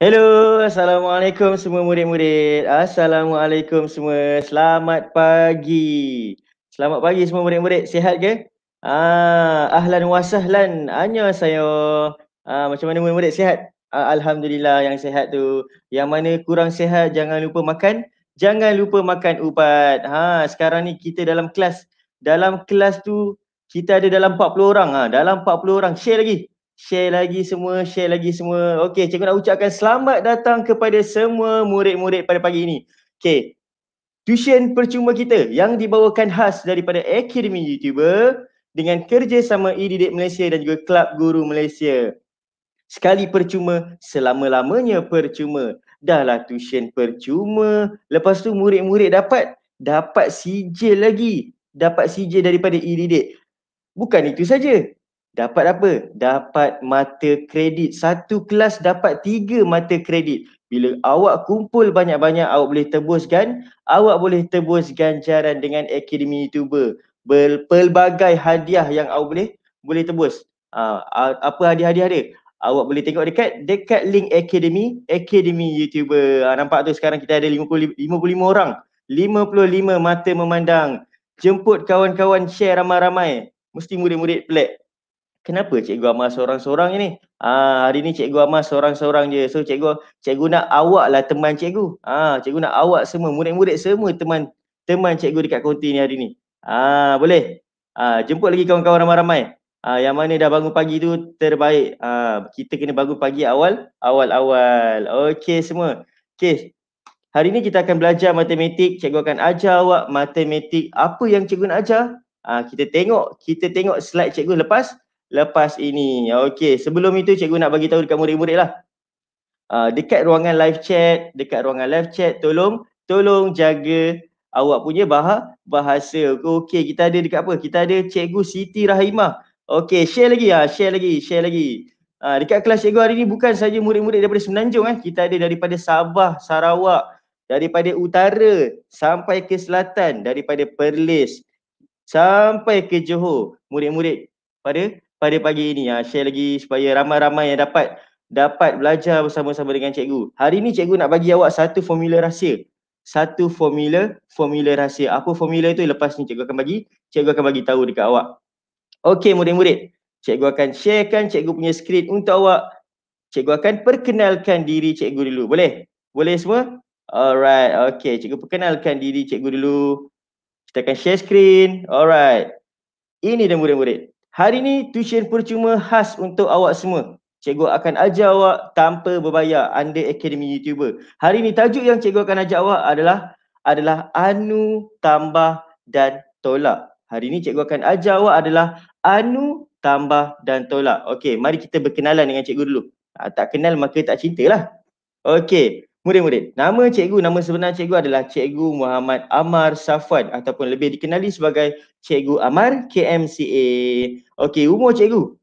Hello, Assalamualaikum semua murid-murid. Assalamualaikum semua. Selamat pagi. Selamat pagi semua murid-murid. Sihat ke? Ah, ahlan wa sahlan. Anya saya. Ah, macam mana murid-murid sihat? Ah, Alhamdulillah yang sihat tu. Yang mana kurang sihat jangan lupa makan. Jangan lupa makan ubat. Ha, sekarang ni kita dalam kelas. Dalam kelas tu kita ada dalam 40 orang. Ha, dalam 40 orang. Share lagi. Share lagi semua, share lagi semua. Okey, cikgu nak ucapkan selamat datang kepada semua murid-murid pada pagi ini. Okey. Tuition percuma kita yang dibawakan khas daripada Akademi YouTuber dengan kerjasama eDidik Malaysia dan juga Kelab Guru Malaysia. Sekali percuma, selama-lamanya percuma. Dahlah tuition percuma. Lepas tu murid-murid dapat, dapat sijil lagi. Dapat sijil daripada eDidik. Bukan itu saja. Dapat apa? Dapat mata kredit. Satu kelas dapat tiga mata kredit. Bila awak kumpul banyak-banyak, awak boleh tebus kan? Awak boleh tebus ganjaran dengan Akademi Youtuber. Berpelbagai hadiah yang awak boleh boleh tebus. Uh, apa hadiah-hadiah dia? Awak boleh tengok dekat dekat link Akademi, Akademi Youtuber. Uh, nampak tu sekarang kita ada 55, 55 orang. 55 mata memandang. Jemput kawan-kawan share ramai-ramai. Mesti murid-murid pelik kenapa cikgu Amar seorang-seorang ni? Ah hari ni cikgu Amar seorang-seorang je. So cikgu cikgu nak awak lah teman cikgu. Ah cikgu nak awak semua murid-murid semua teman teman cikgu dekat konti ni hari ni. Ah boleh. Ah jemput lagi kawan-kawan ramai-ramai. Ah yang mana dah bangun pagi tu terbaik. Ah kita kena bangun pagi awal awal-awal. Okey semua. Okey. Hari ni kita akan belajar matematik. Cikgu akan ajar awak matematik. Apa yang cikgu nak ajar? Ah kita tengok kita tengok slide cikgu lepas lepas ini. Okey, sebelum itu cikgu nak bagi tahu dekat murid-murid lah. Uh, dekat ruangan live chat, dekat ruangan live chat, tolong tolong jaga awak punya bahasa bahasa. Okey, kita ada dekat apa? Kita ada cikgu Siti Rahimah. Okey, share lagi ah, share lagi, share lagi. Ah, dekat kelas cikgu hari ni bukan saja murid-murid daripada Semenanjung eh. Kita ada daripada Sabah, Sarawak, daripada utara sampai ke selatan, daripada Perlis sampai ke Johor. Murid-murid pada pada pagi ini. ya, share lagi supaya ramai-ramai yang dapat dapat belajar bersama-sama dengan cikgu. Hari ini cikgu nak bagi awak satu formula rahsia. Satu formula, formula rahsia. Apa formula itu lepas ni cikgu akan bagi, cikgu akan bagi tahu dekat awak. Okey murid-murid, cikgu akan sharekan cikgu punya skrin untuk awak. Cikgu akan perkenalkan diri cikgu dulu. Boleh? Boleh semua? Alright, okey. Cikgu perkenalkan diri cikgu dulu. Kita akan share skrin. Alright. Ini dia murid-murid. Hari ini tuition percuma khas untuk awak semua. Cikgu akan ajar awak tanpa berbayar under Academy YouTuber. Hari ini tajuk yang cikgu akan ajar awak adalah adalah anu tambah dan tolak. Hari ini cikgu akan ajar awak adalah anu tambah dan tolak. Okey, mari kita berkenalan dengan cikgu dulu. Ha, tak kenal maka tak cintalah. Okey, murid-murid. Nama cikgu, nama sebenar cikgu adalah Cikgu Muhammad Amar Safwan ataupun lebih dikenali sebagai Cikgu Amar KMCA. Okey, umur cikgu?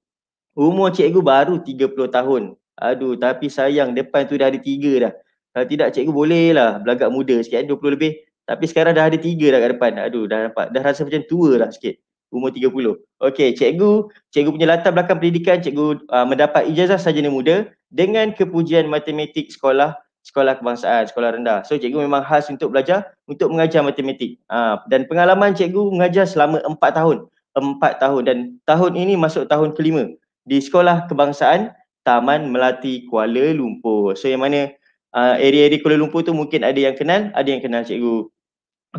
Umur cikgu baru 30 tahun. Aduh, tapi sayang depan tu dah ada tiga dah. Kalau tidak cikgu boleh lah belagak muda sikit, 20 eh, lebih. Tapi sekarang dah ada tiga dah kat depan. Aduh, dah nampak. Dah rasa macam tua lah sikit. Umur 30. Okey, cikgu. Cikgu punya latar belakang pendidikan, cikgu uh, mendapat ijazah sarjana muda dengan kepujian matematik sekolah sekolah kebangsaan, sekolah rendah. So cikgu memang khas untuk belajar, untuk mengajar matematik. Ha, dan pengalaman cikgu mengajar selama empat tahun. empat tahun dan tahun ini masuk tahun kelima di sekolah kebangsaan Taman Melati Kuala Lumpur. So yang mana uh, area-area Kuala Lumpur tu mungkin ada yang kenal, ada yang kenal cikgu.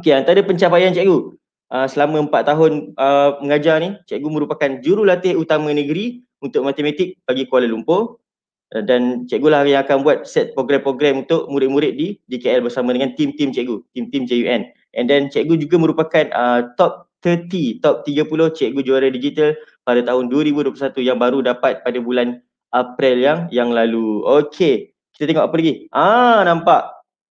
Okey, antara pencapaian cikgu uh, selama empat tahun uh, mengajar ni, cikgu merupakan jurulatih utama negeri untuk matematik bagi Kuala Lumpur. Eh, dan cikgu lah yang akan buat set program-program untuk murid-murid di DKL bersama dengan tim-tim cikgu, tim-tim JUN. And then cikgu juga merupakan uh, top 30, top 30 cikgu juara digital pada tahun 2021 yang baru dapat pada bulan April yang yang lalu. Okey, kita tengok apa lagi. Ah, nampak.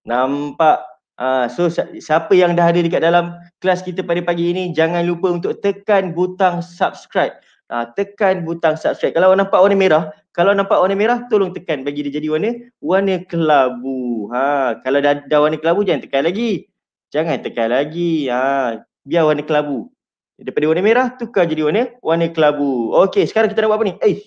Nampak. Ah, so siapa yang dah ada dekat dalam kelas kita pada pagi ini, jangan lupa untuk tekan butang subscribe uh, tekan butang subscribe. Kalau awak nampak warna merah, kalau nampak warna merah tolong tekan bagi dia jadi warna warna kelabu. Ha, kalau dah, dah warna kelabu jangan tekan lagi. Jangan tekan lagi. Ha, biar warna kelabu. Daripada warna merah tukar jadi warna warna kelabu. Okey, sekarang kita nak buat apa ni? Eh.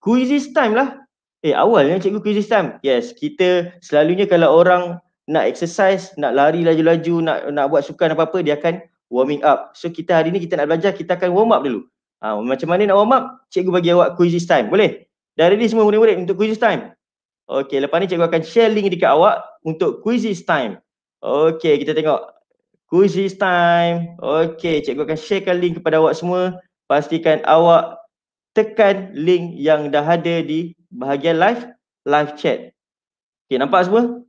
Quizzes time lah. Eh awalnya cikgu quizzes time. Yes, kita selalunya kalau orang nak exercise, nak lari laju-laju, nak nak buat sukan apa-apa dia akan warming up. So kita hari ni kita nak belajar, kita akan warm up dulu. Ha, macam mana nak warm up? Cikgu bagi awak quiz time. Boleh? Dah ready semua murid-murid untuk quiz time? Okey, lepas ni cikgu akan share link dekat awak untuk quiz time. Okey, kita tengok. Quiz time. Okey, cikgu akan sharekan link kepada awak semua. Pastikan awak tekan link yang dah ada di bahagian live live chat. Okey, nampak semua?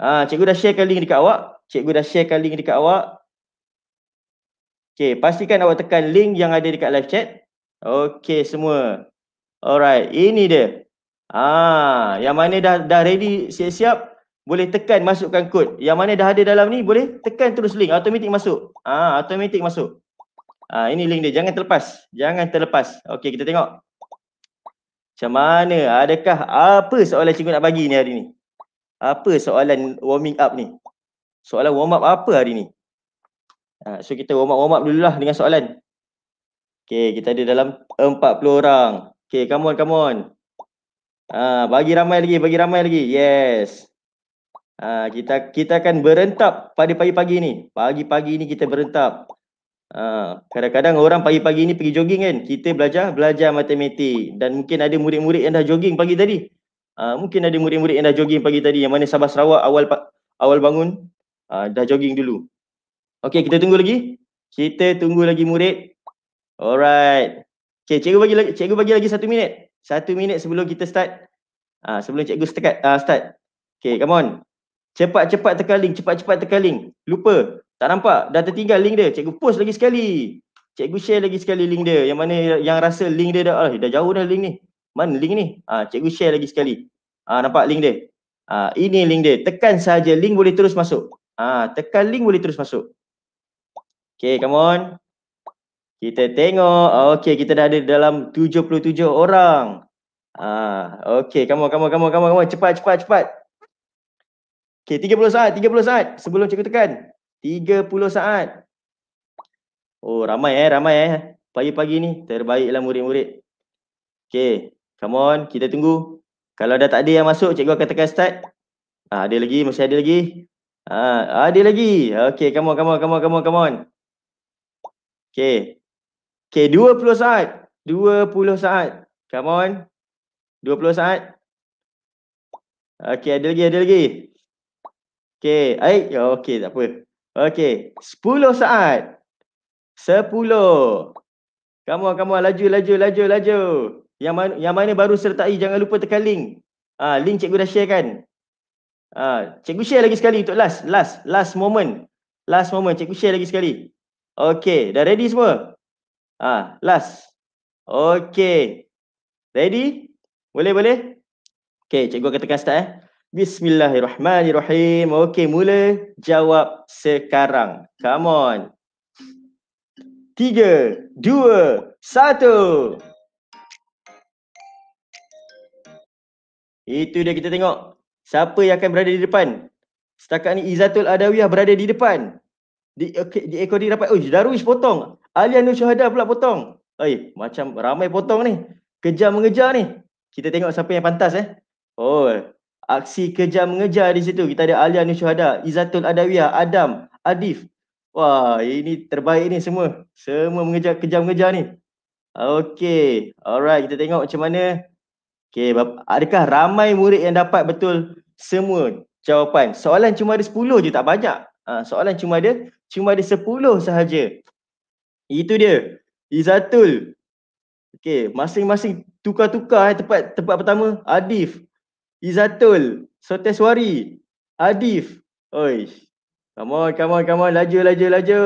Ha, cikgu dah sharekan link dekat awak. Cikgu dah sharekan link dekat awak. Okay, pastikan awak tekan link yang ada dekat live chat. Okay, semua. Alright, ini dia. Ah, yang mana dah dah ready siap-siap boleh tekan masukkan kod. Yang mana dah ada dalam ni boleh tekan terus link automatik masuk. Ah, automatik masuk. Ah, ini link dia jangan terlepas. Jangan terlepas. Okay, kita tengok. Macam mana? Adakah apa soalan cikgu nak bagi ni hari ni? Apa soalan warming up ni? Soalan warm up apa hari ni? Ha, so kita warm up-warm up dululah dengan soalan. Okay, kita ada dalam 40 orang. Okay, come on, come on. Ha, bagi ramai lagi, bagi ramai lagi. Yes. Ha, kita kita akan berentap pada pagi-pagi ni. Pagi-pagi ni kita berentap. Ha, kadang-kadang orang pagi-pagi ni pergi jogging kan. Kita belajar, belajar matematik. Dan mungkin ada murid-murid yang dah jogging pagi tadi. Ha, mungkin ada murid-murid yang dah jogging pagi tadi. Yang mana Sabah Sarawak awal awal bangun, ha, dah jogging dulu. Okay, kita tunggu lagi. Kita tunggu lagi murid. Alright. Okay, cikgu bagi lagi, cikgu bagi lagi satu minit. Satu minit sebelum kita start. Ah, sebelum cikgu start. Ah, start. Okay, come on. Cepat-cepat tekan link, cepat-cepat tekan link. Lupa. Tak nampak? Dah tertinggal link dia. Cikgu post lagi sekali. Cikgu share lagi sekali link dia. Yang mana yang rasa link dia dah, ah, dah jauh dah link ni. Mana link ni? Ah, cikgu share lagi sekali. Ah, nampak link dia? Ah, ini link dia. Tekan saja link boleh terus masuk. Ah, tekan link boleh terus masuk. Okay, come on. Kita tengok. Ah, okay, kita dah ada dalam 77 orang. Ah, okay, come on, come on, come on, come on, come on. Cepat, cepat, cepat. Okay, 30 saat, 30 saat sebelum cikgu tekan. 30 saat. Oh, ramai eh, ramai eh. Pagi-pagi ni, terbaiklah murid-murid. Okay, come on, kita tunggu. Kalau dah tak ada yang masuk, cikgu akan tekan start. Ah, ada lagi, masih ada lagi. Ah, ada lagi. Okay, come on, come on, come on, come on, come on. Okay. Okay, 20 saat. 20 saat. Come on. 20 saat. Okay, ada lagi, ada lagi. Okay, eh, ya, okay, tak apa. Okay, 10 saat. 10. Come on, come on, laju, laju, laju, laju. Yang mana, yang mana baru sertai, jangan lupa tekan link. Ah, ha, link cikgu dah share kan? Ah, ha, cikgu share lagi sekali untuk last, last, last moment. Last moment, cikgu share lagi sekali. Okay, dah ready semua? Ha, last. Okay. Ready? Boleh, boleh? Okay, cikgu akan tekan start eh. Bismillahirrahmanirrahim. Okay, mula jawab sekarang. Come on. Tiga, dua, satu. Itu dia kita tengok. Siapa yang akan berada di depan? Setakat ni Izatul Adawiyah berada di depan di okay, di recording dapat oi Darwish potong Alianu Syahada pula potong oi macam ramai potong ni kejar mengejar ni kita tengok siapa yang pantas eh oh aksi kejar mengejar di situ kita ada Alianu Syahada Izatul Adawiyah Adam Adif wah ini terbaik ni semua semua mengejar kejar mengejar ni okey alright kita tengok macam mana okey adakah ramai murid yang dapat betul semua jawapan soalan cuma ada 10 je tak banyak Ha, soalan cuma ada cuma ada sepuluh sahaja. Itu dia. Izatul. Okey, masing-masing tukar-tukar eh tempat tempat pertama Adif. Izatul, Soteswari, Adif. Oi. Come on, come on, come on. Laju, laju, laju.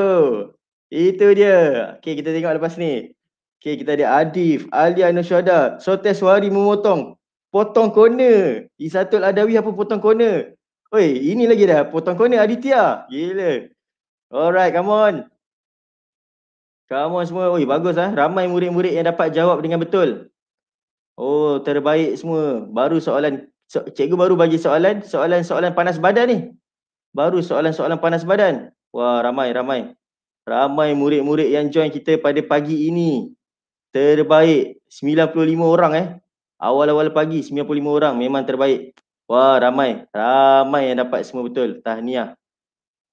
Itu dia. Okey, kita tengok lepas ni. Okey, kita ada Adif, Ali Anushada, Soteswari memotong. Potong corner. Izatul Adawi apa potong corner? Oi, ini lagi dah potong corner Aditya. Gila. Alright, come on. Come on semua. Oh bagus ah. Ramai murid-murid yang dapat jawab dengan betul. Oh, terbaik semua. Baru soalan cikgu baru bagi soalan, soalan-soalan panas badan ni. Baru soalan-soalan panas badan. Wah, ramai ramai. Ramai murid-murid yang join kita pada pagi ini. Terbaik. 95 orang eh. Awal-awal pagi 95 orang. Memang terbaik. Wah, ramai. Ramai yang dapat semua betul. Tahniah.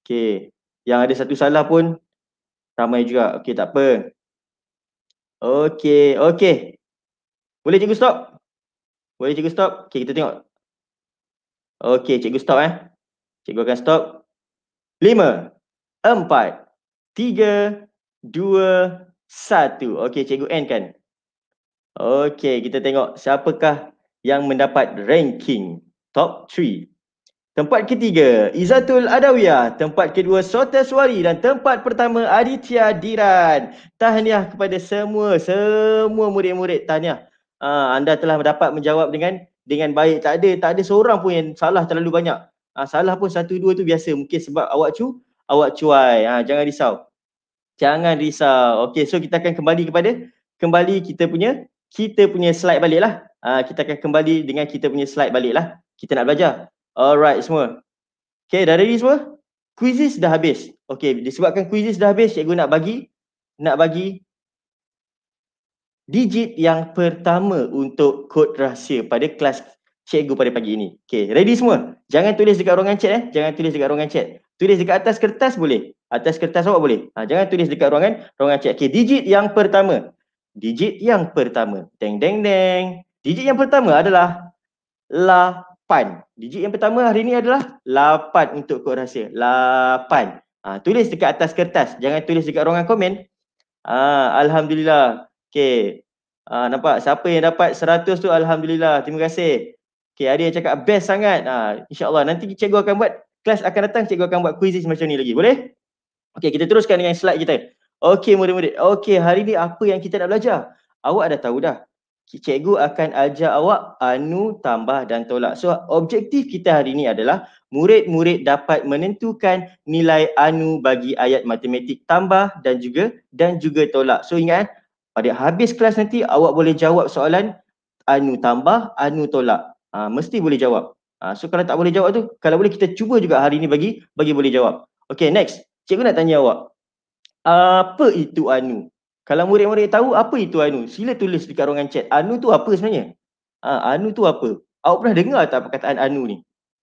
Okay. Yang ada satu salah pun ramai juga. Okey, tak apa. Okey, okey. Boleh cikgu stop? Boleh cikgu stop? Okey, kita tengok. Okey, cikgu stop eh. Cikgu akan stop. 5 4 3 2 1. Okey, cikgu end kan. Okey, kita tengok siapakah yang mendapat ranking top 3. Tempat ketiga, Izatul Adawiyah. Tempat kedua, Soteswari. Dan tempat pertama, Aditya Diran. Tahniah kepada semua, semua murid-murid. Tahniah. Uh, anda telah dapat menjawab dengan dengan baik. Tak ada, tak ada seorang pun yang salah terlalu banyak. Uh, salah pun satu dua tu biasa. Mungkin sebab awak cu, awak cuai. Uh, jangan risau. Jangan risau. okay so kita akan kembali kepada kembali kita punya kita punya slide baliklah. Uh, kita akan kembali dengan kita punya slide baliklah. Kita nak belajar. Alright semua. Okay, dari ni semua, quizzes dah habis. Okay, disebabkan quizzes dah habis, cikgu nak bagi, nak bagi digit yang pertama untuk kod rahsia pada kelas cikgu pada pagi ini. Okay, ready semua? Jangan tulis dekat ruangan chat eh. Jangan tulis dekat ruangan chat. Tulis dekat atas kertas boleh. Atas kertas awak boleh. Ha, jangan tulis dekat ruangan ruangan chat. Okay, digit yang pertama. Digit yang pertama. Deng, deng, deng. Digit yang pertama adalah La lapan. Digit yang pertama hari ini adalah lapan untuk kod rahsia. Lapan. Ha, tulis dekat atas kertas. Jangan tulis dekat ruangan komen. Ha, Alhamdulillah. Okay. Ha, ah, nampak siapa yang dapat seratus tu Alhamdulillah. Terima kasih. Okay, ada yang cakap best sangat. Ha, InsyaAllah nanti cikgu akan buat, kelas akan datang cikgu akan buat quizzes macam ni lagi. Boleh? Okay, kita teruskan dengan slide kita. Okay, murid-murid. Okay, hari ni apa yang kita nak belajar? Awak dah tahu dah cikgu akan ajar awak anu tambah dan tolak. So objektif kita hari ini adalah murid-murid dapat menentukan nilai anu bagi ayat matematik tambah dan juga dan juga tolak. So ingat eh, pada habis kelas nanti awak boleh jawab soalan anu tambah, anu tolak. Ha, mesti boleh jawab. Ha, so kalau tak boleh jawab tu, kalau boleh kita cuba juga hari ini bagi bagi boleh jawab. Okay next, cikgu nak tanya awak. Apa itu anu? Kalau murid-murid tahu apa itu anu, sila tulis dekat ruangan chat. Anu tu apa sebenarnya? Ha, anu tu apa? Awak pernah dengar tak perkataan anu ni?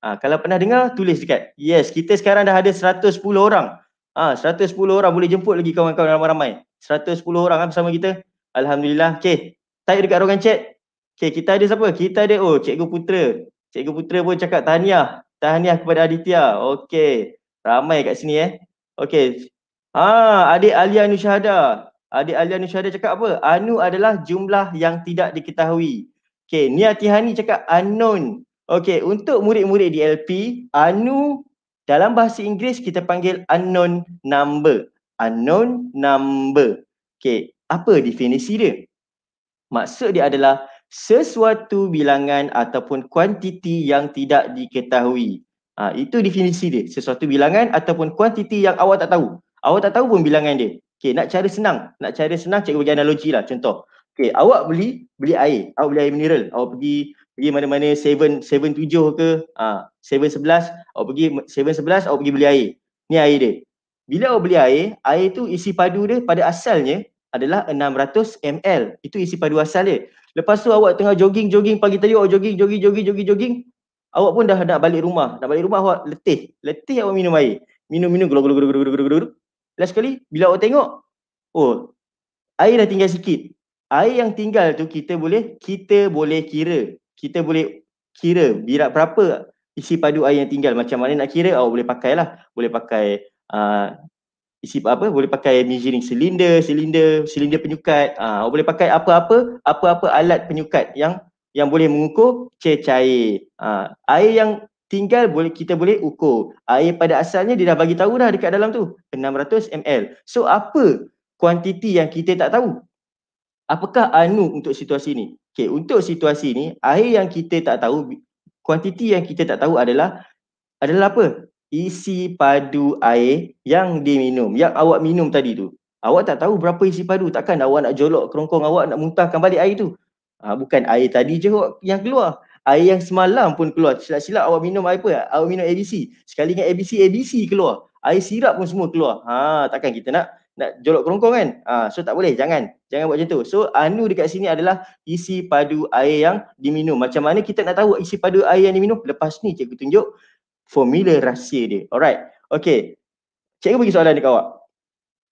Ha, kalau pernah dengar, tulis dekat. Yes, kita sekarang dah ada 110 orang. Ha, 110 orang boleh jemput lagi kawan-kawan ramai-ramai. 110 orang kan bersama kita. Alhamdulillah. Okay, type dekat ruangan chat. Okay, kita ada siapa? Kita ada, oh, Cikgu Putra. Cikgu Putra pun cakap tahniah. Tahniah kepada Aditya. Okay, ramai kat sini eh. Okay, Ah, ha, adik Alia Nushahada. Adik Alia Nusyadah cakap apa? Anu adalah jumlah yang tidak diketahui. Okay, Niyati Hani cakap unknown. Okay, untuk murid-murid di LP, anu dalam bahasa Inggeris kita panggil unknown number. Unknown number. Okay, apa definisi dia? Maksud dia adalah sesuatu bilangan ataupun kuantiti yang tidak diketahui. Ha, itu definisi dia. Sesuatu bilangan ataupun kuantiti yang awak tak tahu. Awak tak tahu pun bilangan dia. Okay, nak cara senang. Nak cari senang, cikgu bagi analogi lah. Contoh. Okay, awak beli beli air. Awak beli air mineral. Awak pergi pergi mana-mana 7-7 ke uh, ha, 7-11. Awak pergi 7-11, awak pergi beli air. Ni air dia. Bila awak beli air, air tu isi padu dia pada asalnya adalah 600 ml. Itu isi padu asal dia. Lepas tu awak tengah jogging-jogging pagi tadi, awak jogging, jogging, jogging, jogging, jogging. Awak pun dah nak balik rumah. Nak balik rumah awak letih. Letih awak minum air. Minum-minum, gelug-gelug-gelug-gelug-gelug last kali bila awak tengok oh air dah tinggal sikit air yang tinggal tu kita boleh kita boleh kira kita boleh kira birat berapa isi padu air yang tinggal macam mana nak kira awak boleh pakai lah boleh pakai uh, isi apa boleh pakai measuring silinder silinder silinder penyukat uh, awak boleh pakai apa-apa apa-apa alat penyukat yang yang boleh mengukur cecair uh, ah, air yang tinggal boleh kita boleh ukur air pada asalnya dia dah bagi tahu dah dekat dalam tu 600 ml so apa kuantiti yang kita tak tahu apakah anu untuk situasi ni okey untuk situasi ni air yang kita tak tahu kuantiti yang kita tak tahu adalah adalah apa isi padu air yang diminum yang awak minum tadi tu awak tak tahu berapa isi padu takkan awak nak jolok kerongkong awak nak muntahkan balik air tu ha, bukan air tadi je yang keluar air yang semalam pun keluar. Silap-silap awak minum air apa? Awak minum ABC. Sekali dengan ABC, ABC keluar. Air sirap pun semua keluar. Ha, takkan kita nak nak jolok kerongkong kan? Ha, so tak boleh, jangan. Jangan buat macam tu. So anu dekat sini adalah isi padu air yang diminum. Macam mana kita nak tahu isi padu air yang diminum? Lepas ni cikgu tunjuk formula rahsia dia. Alright. Okay. Cikgu bagi soalan dekat awak.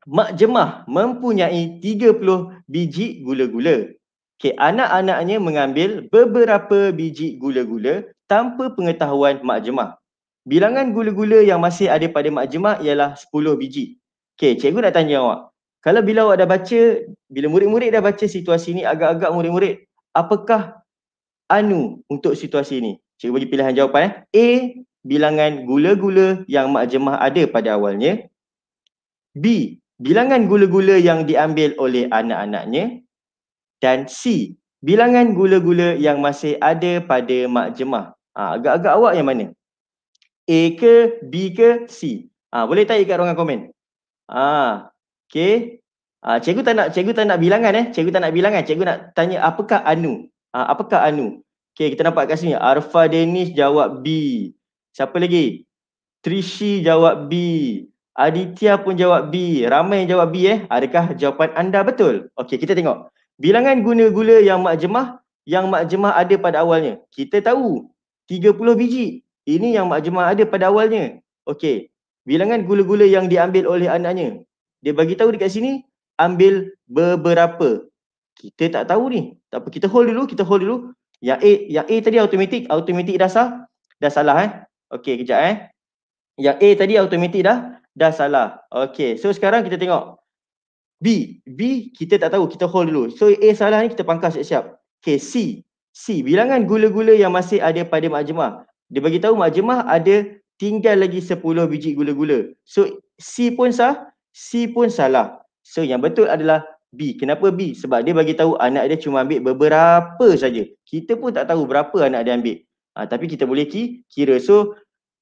Mak jemah mempunyai 30 biji gula-gula. Okay, anak-anaknya mengambil beberapa biji gula-gula tanpa pengetahuan mak jemaah. Bilangan gula-gula yang masih ada pada mak jemaah ialah 10 biji. Okay, cikgu nak tanya awak. Kalau bila awak dah baca, bila murid-murid dah baca situasi ni, agak-agak murid-murid, apakah anu untuk situasi ni? Cikgu bagi pilihan jawapan. Eh? A, bilangan gula-gula yang mak jemaah ada pada awalnya. B, bilangan gula-gula yang diambil oleh anak-anaknya dan C bilangan gula-gula yang masih ada pada mak jemah ha, agak-agak awak yang mana A ke B ke C ha, boleh tak kat ruangan komen ha, okay. ha, cikgu tak nak cikgu tak nak bilangan eh cikgu tak nak bilangan cikgu nak tanya apakah anu ha, apakah anu Okay, kita nampak kat sini. Arfa Denis jawab B. Siapa lagi? Trishi jawab B. Aditya pun jawab B. Ramai yang jawab B eh. Adakah jawapan anda betul? Okay, kita tengok. Bilangan guna gula yang mak jemah, yang mak jemah ada pada awalnya. Kita tahu 30 biji. Ini yang mak jemah ada pada awalnya. Okey. Bilangan gula-gula yang diambil oleh anaknya. Dia bagi tahu dekat sini ambil beberapa. Kita tak tahu ni. Tak apa kita hold dulu, kita hold dulu. Yang A yang A tadi automatik, automatik dah sah? Dah salah eh. Okey, kejap eh. Yang A tadi automatik dah dah salah. Okey. So sekarang kita tengok. B, B kita tak tahu, kita hold dulu. So A salah ni kita pangkas siap-siap. Okay, C. C, bilangan gula-gula yang masih ada pada majmah. Dia bagi tahu majmah ada tinggal lagi 10 biji gula-gula. So C pun sah, C pun salah. So yang betul adalah B. Kenapa B? Sebab dia bagi tahu anak dia cuma ambil beberapa saja. Kita pun tak tahu berapa anak dia ambil. Ha, tapi kita boleh kira. So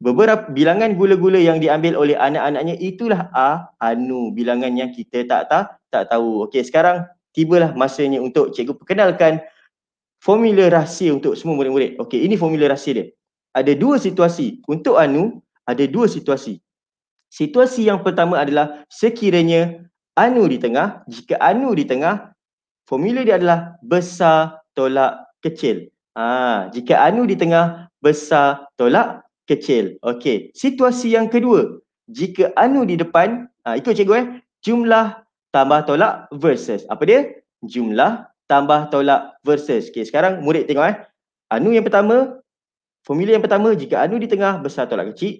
beberapa bilangan gula-gula yang diambil oleh anak-anaknya itulah a anu bilangan yang kita tak tahu tak tahu. Okey, sekarang tibalah masanya untuk cikgu perkenalkan formula rahsia untuk semua murid-murid. Okey, ini formula rahsia dia. Ada dua situasi untuk anu, ada dua situasi. Situasi yang pertama adalah sekiranya anu di tengah, jika anu di tengah, formula dia adalah besar tolak kecil. Ah, jika anu di tengah besar tolak kecil. Okey, situasi yang kedua. Jika anu di depan, ha, ikut cikgu eh, jumlah tambah tolak versus. Apa dia? Jumlah tambah tolak versus. Okey, sekarang murid tengok eh. Anu yang pertama, formula yang pertama jika anu di tengah besar tolak kecil.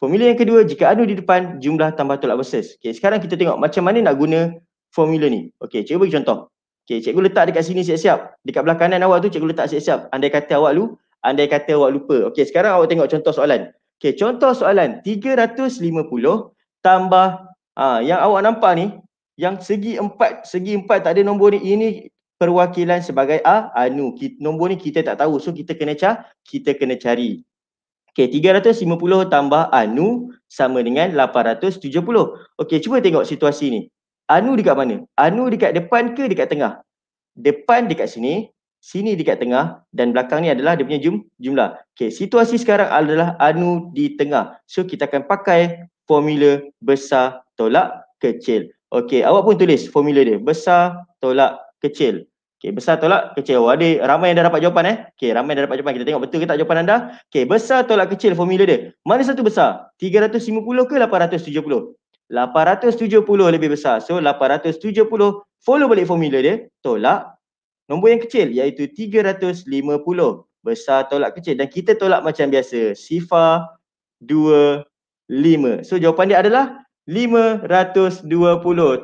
Formula yang kedua jika anu di depan jumlah tambah tolak versus. Okey, sekarang kita tengok macam mana nak guna formula ni. Okey, cikgu bagi contoh. Okey, cikgu letak dekat sini siap-siap. Dekat belah kanan awak tu cikgu letak siap-siap. Andai kata awak lu andai kata awak lupa. Okey, sekarang awak tengok contoh soalan. Okey, contoh soalan 350 tambah ha, yang awak nampak ni, yang segi empat, segi empat tak ada nombor ni, ini perwakilan sebagai A, anu. Nombor ni kita tak tahu. So kita kena cari, kita kena cari. Okey, 350 tambah anu sama dengan 870. Okey, cuba tengok situasi ni. Anu dekat mana? Anu dekat depan ke dekat tengah? Depan dekat sini, sini dekat tengah dan belakang ni adalah dia punya jum, jumlah. Okay, situasi sekarang adalah anu di tengah. So kita akan pakai formula besar tolak kecil. Okey, awak pun tulis formula dia. Besar tolak kecil. Okey, besar tolak kecil. Oh, ada ramai yang dah dapat jawapan eh. Okey, ramai yang dah dapat jawapan. Kita tengok betul ke tak jawapan anda. Okey, besar tolak kecil formula dia. Mana satu besar? 350 ke 870? 870 lebih besar. So 870 follow balik formula dia tolak Nombor yang kecil iaitu 350. Besar tolak kecil dan kita tolak macam biasa. Sifar 25, So jawapan dia adalah 520.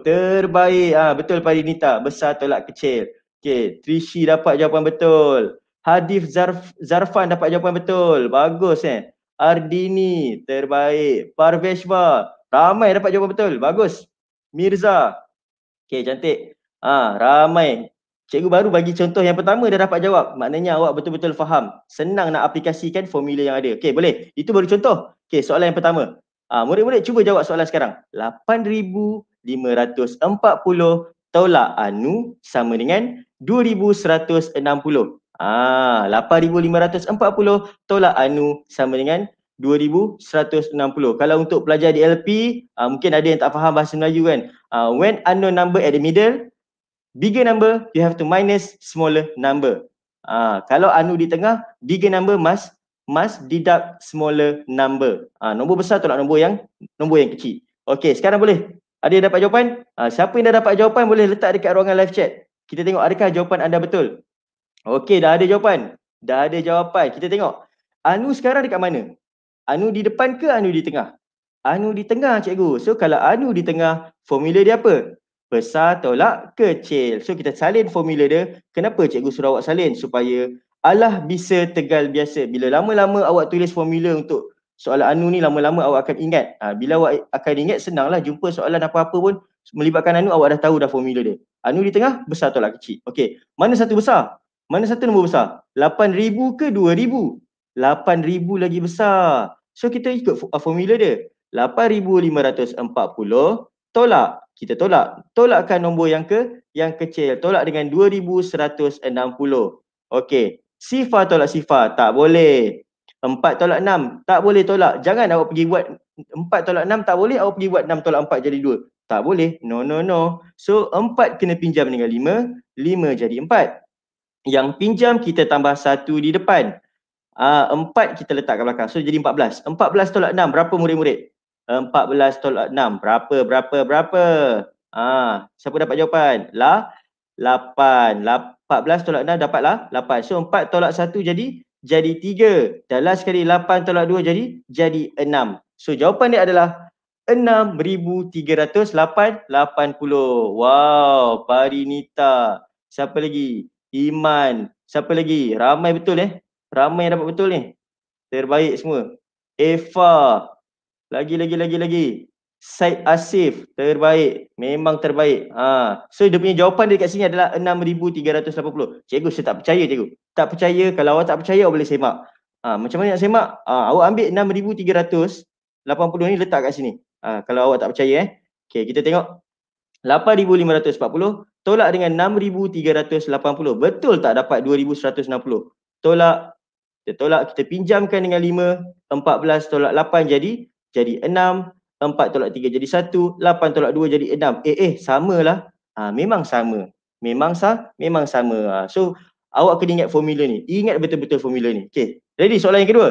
Terbaik. Ah ha, betul Pari Nita. Besar tolak kecil. Okay. Trishi dapat jawapan betul. Hadif Zarf, Zarfan dapat jawapan betul. Bagus eh. Ardini terbaik. Parveshwa ramai dapat jawapan betul. Bagus. Mirza. Okay cantik. Ah ha, ramai. Cikgu baru bagi contoh yang pertama dah dapat jawab. Maknanya awak betul-betul faham. Senang nak aplikasikan formula yang ada. Okey, boleh. Itu baru contoh. Okey, soalan yang pertama. Ah, murid-murid cuba jawab soalan sekarang. 8540 tolak anu sama dengan 2160. Ah, 8540 tolak anu sama dengan 2160. Kalau untuk pelajar di LP, ah, mungkin ada yang tak faham bahasa Melayu kan. Ah, when unknown number at the middle, bigger number you have to minus smaller number uh, kalau anu di tengah bigger number must must deduct smaller number uh, nombor besar tolak nombor yang nombor yang kecil okey sekarang boleh ada yang dapat jawapan uh, siapa yang dah dapat jawapan boleh letak dekat ruangan live chat kita tengok adakah jawapan anda betul okey dah ada jawapan dah ada jawapan kita tengok anu sekarang dekat mana anu di depan ke anu di tengah anu di tengah cikgu so kalau anu di tengah formula dia apa besar tolak kecil. So kita salin formula dia. Kenapa cikgu suruh awak salin? Supaya Allah bisa tegal biasa. Bila lama-lama awak tulis formula untuk soalan anu ni lama-lama awak akan ingat. Ha, bila awak akan ingat senanglah jumpa soalan apa-apa pun melibatkan anu awak dah tahu dah formula dia. Anu di tengah besar tolak kecil. Okey. Mana satu besar? Mana satu nombor besar? 8000 ke 2000? 8000 lagi besar. So kita ikut formula dia. 8540 tolak 2000 kita tolak. Tolakkan nombor yang ke yang kecil. Tolak dengan 2160. Okey. Sifar tolak sifar. Tak boleh. 4 tolak 6. Tak boleh tolak. Jangan awak pergi buat 4 tolak 6 tak boleh. Awak pergi buat 6 tolak 4 jadi 2. Tak boleh. No, no, no. So 4 kena pinjam dengan 5. 5 jadi 4. Yang pinjam kita tambah 1 di depan. Uh, ah, 4 kita letak ke belakang. So jadi 14. 14 tolak 6. Berapa murid-murid? Empat belas tolak enam Berapa, berapa, berapa? Ah, siapa dapat jawapan? Lah, lapan, empat belas tolak 6 dapatlah lapan. So empat tolak satu jadi jadi tiga. Dan last sekali lapan tolak dua jadi jadi enam. So jawapan dia adalah puluh. Wow, Parinita. Siapa lagi? Iman. Siapa lagi? Ramai betul eh. Ramai yang dapat betul ni. Eh? Terbaik semua. Eva, lagi lagi lagi lagi. Said Asif terbaik. Memang terbaik. Ha. So dia punya jawapan dia dekat sini adalah 6380. Cikgu saya tak percaya cikgu. Tak percaya kalau awak tak percaya awak boleh semak. Ha, macam mana nak semak? Ha, awak ambil 6380 ni letak kat sini. Ha, kalau awak tak percaya eh. Okey, kita tengok. 8540 tolak dengan 6380. Betul tak dapat 2160? Tolak. Kita tolak, kita pinjamkan dengan 5, 14 tolak 8 jadi jadi 6, empat tolak tiga jadi satu, lapan tolak dua jadi enam. Eh eh samalah. Ha, memang sama. Memang sah, memang sama. Ha, so awak kena ingat formula ni. Ingat betul-betul formula ni. Okay. Ready soalan yang kedua?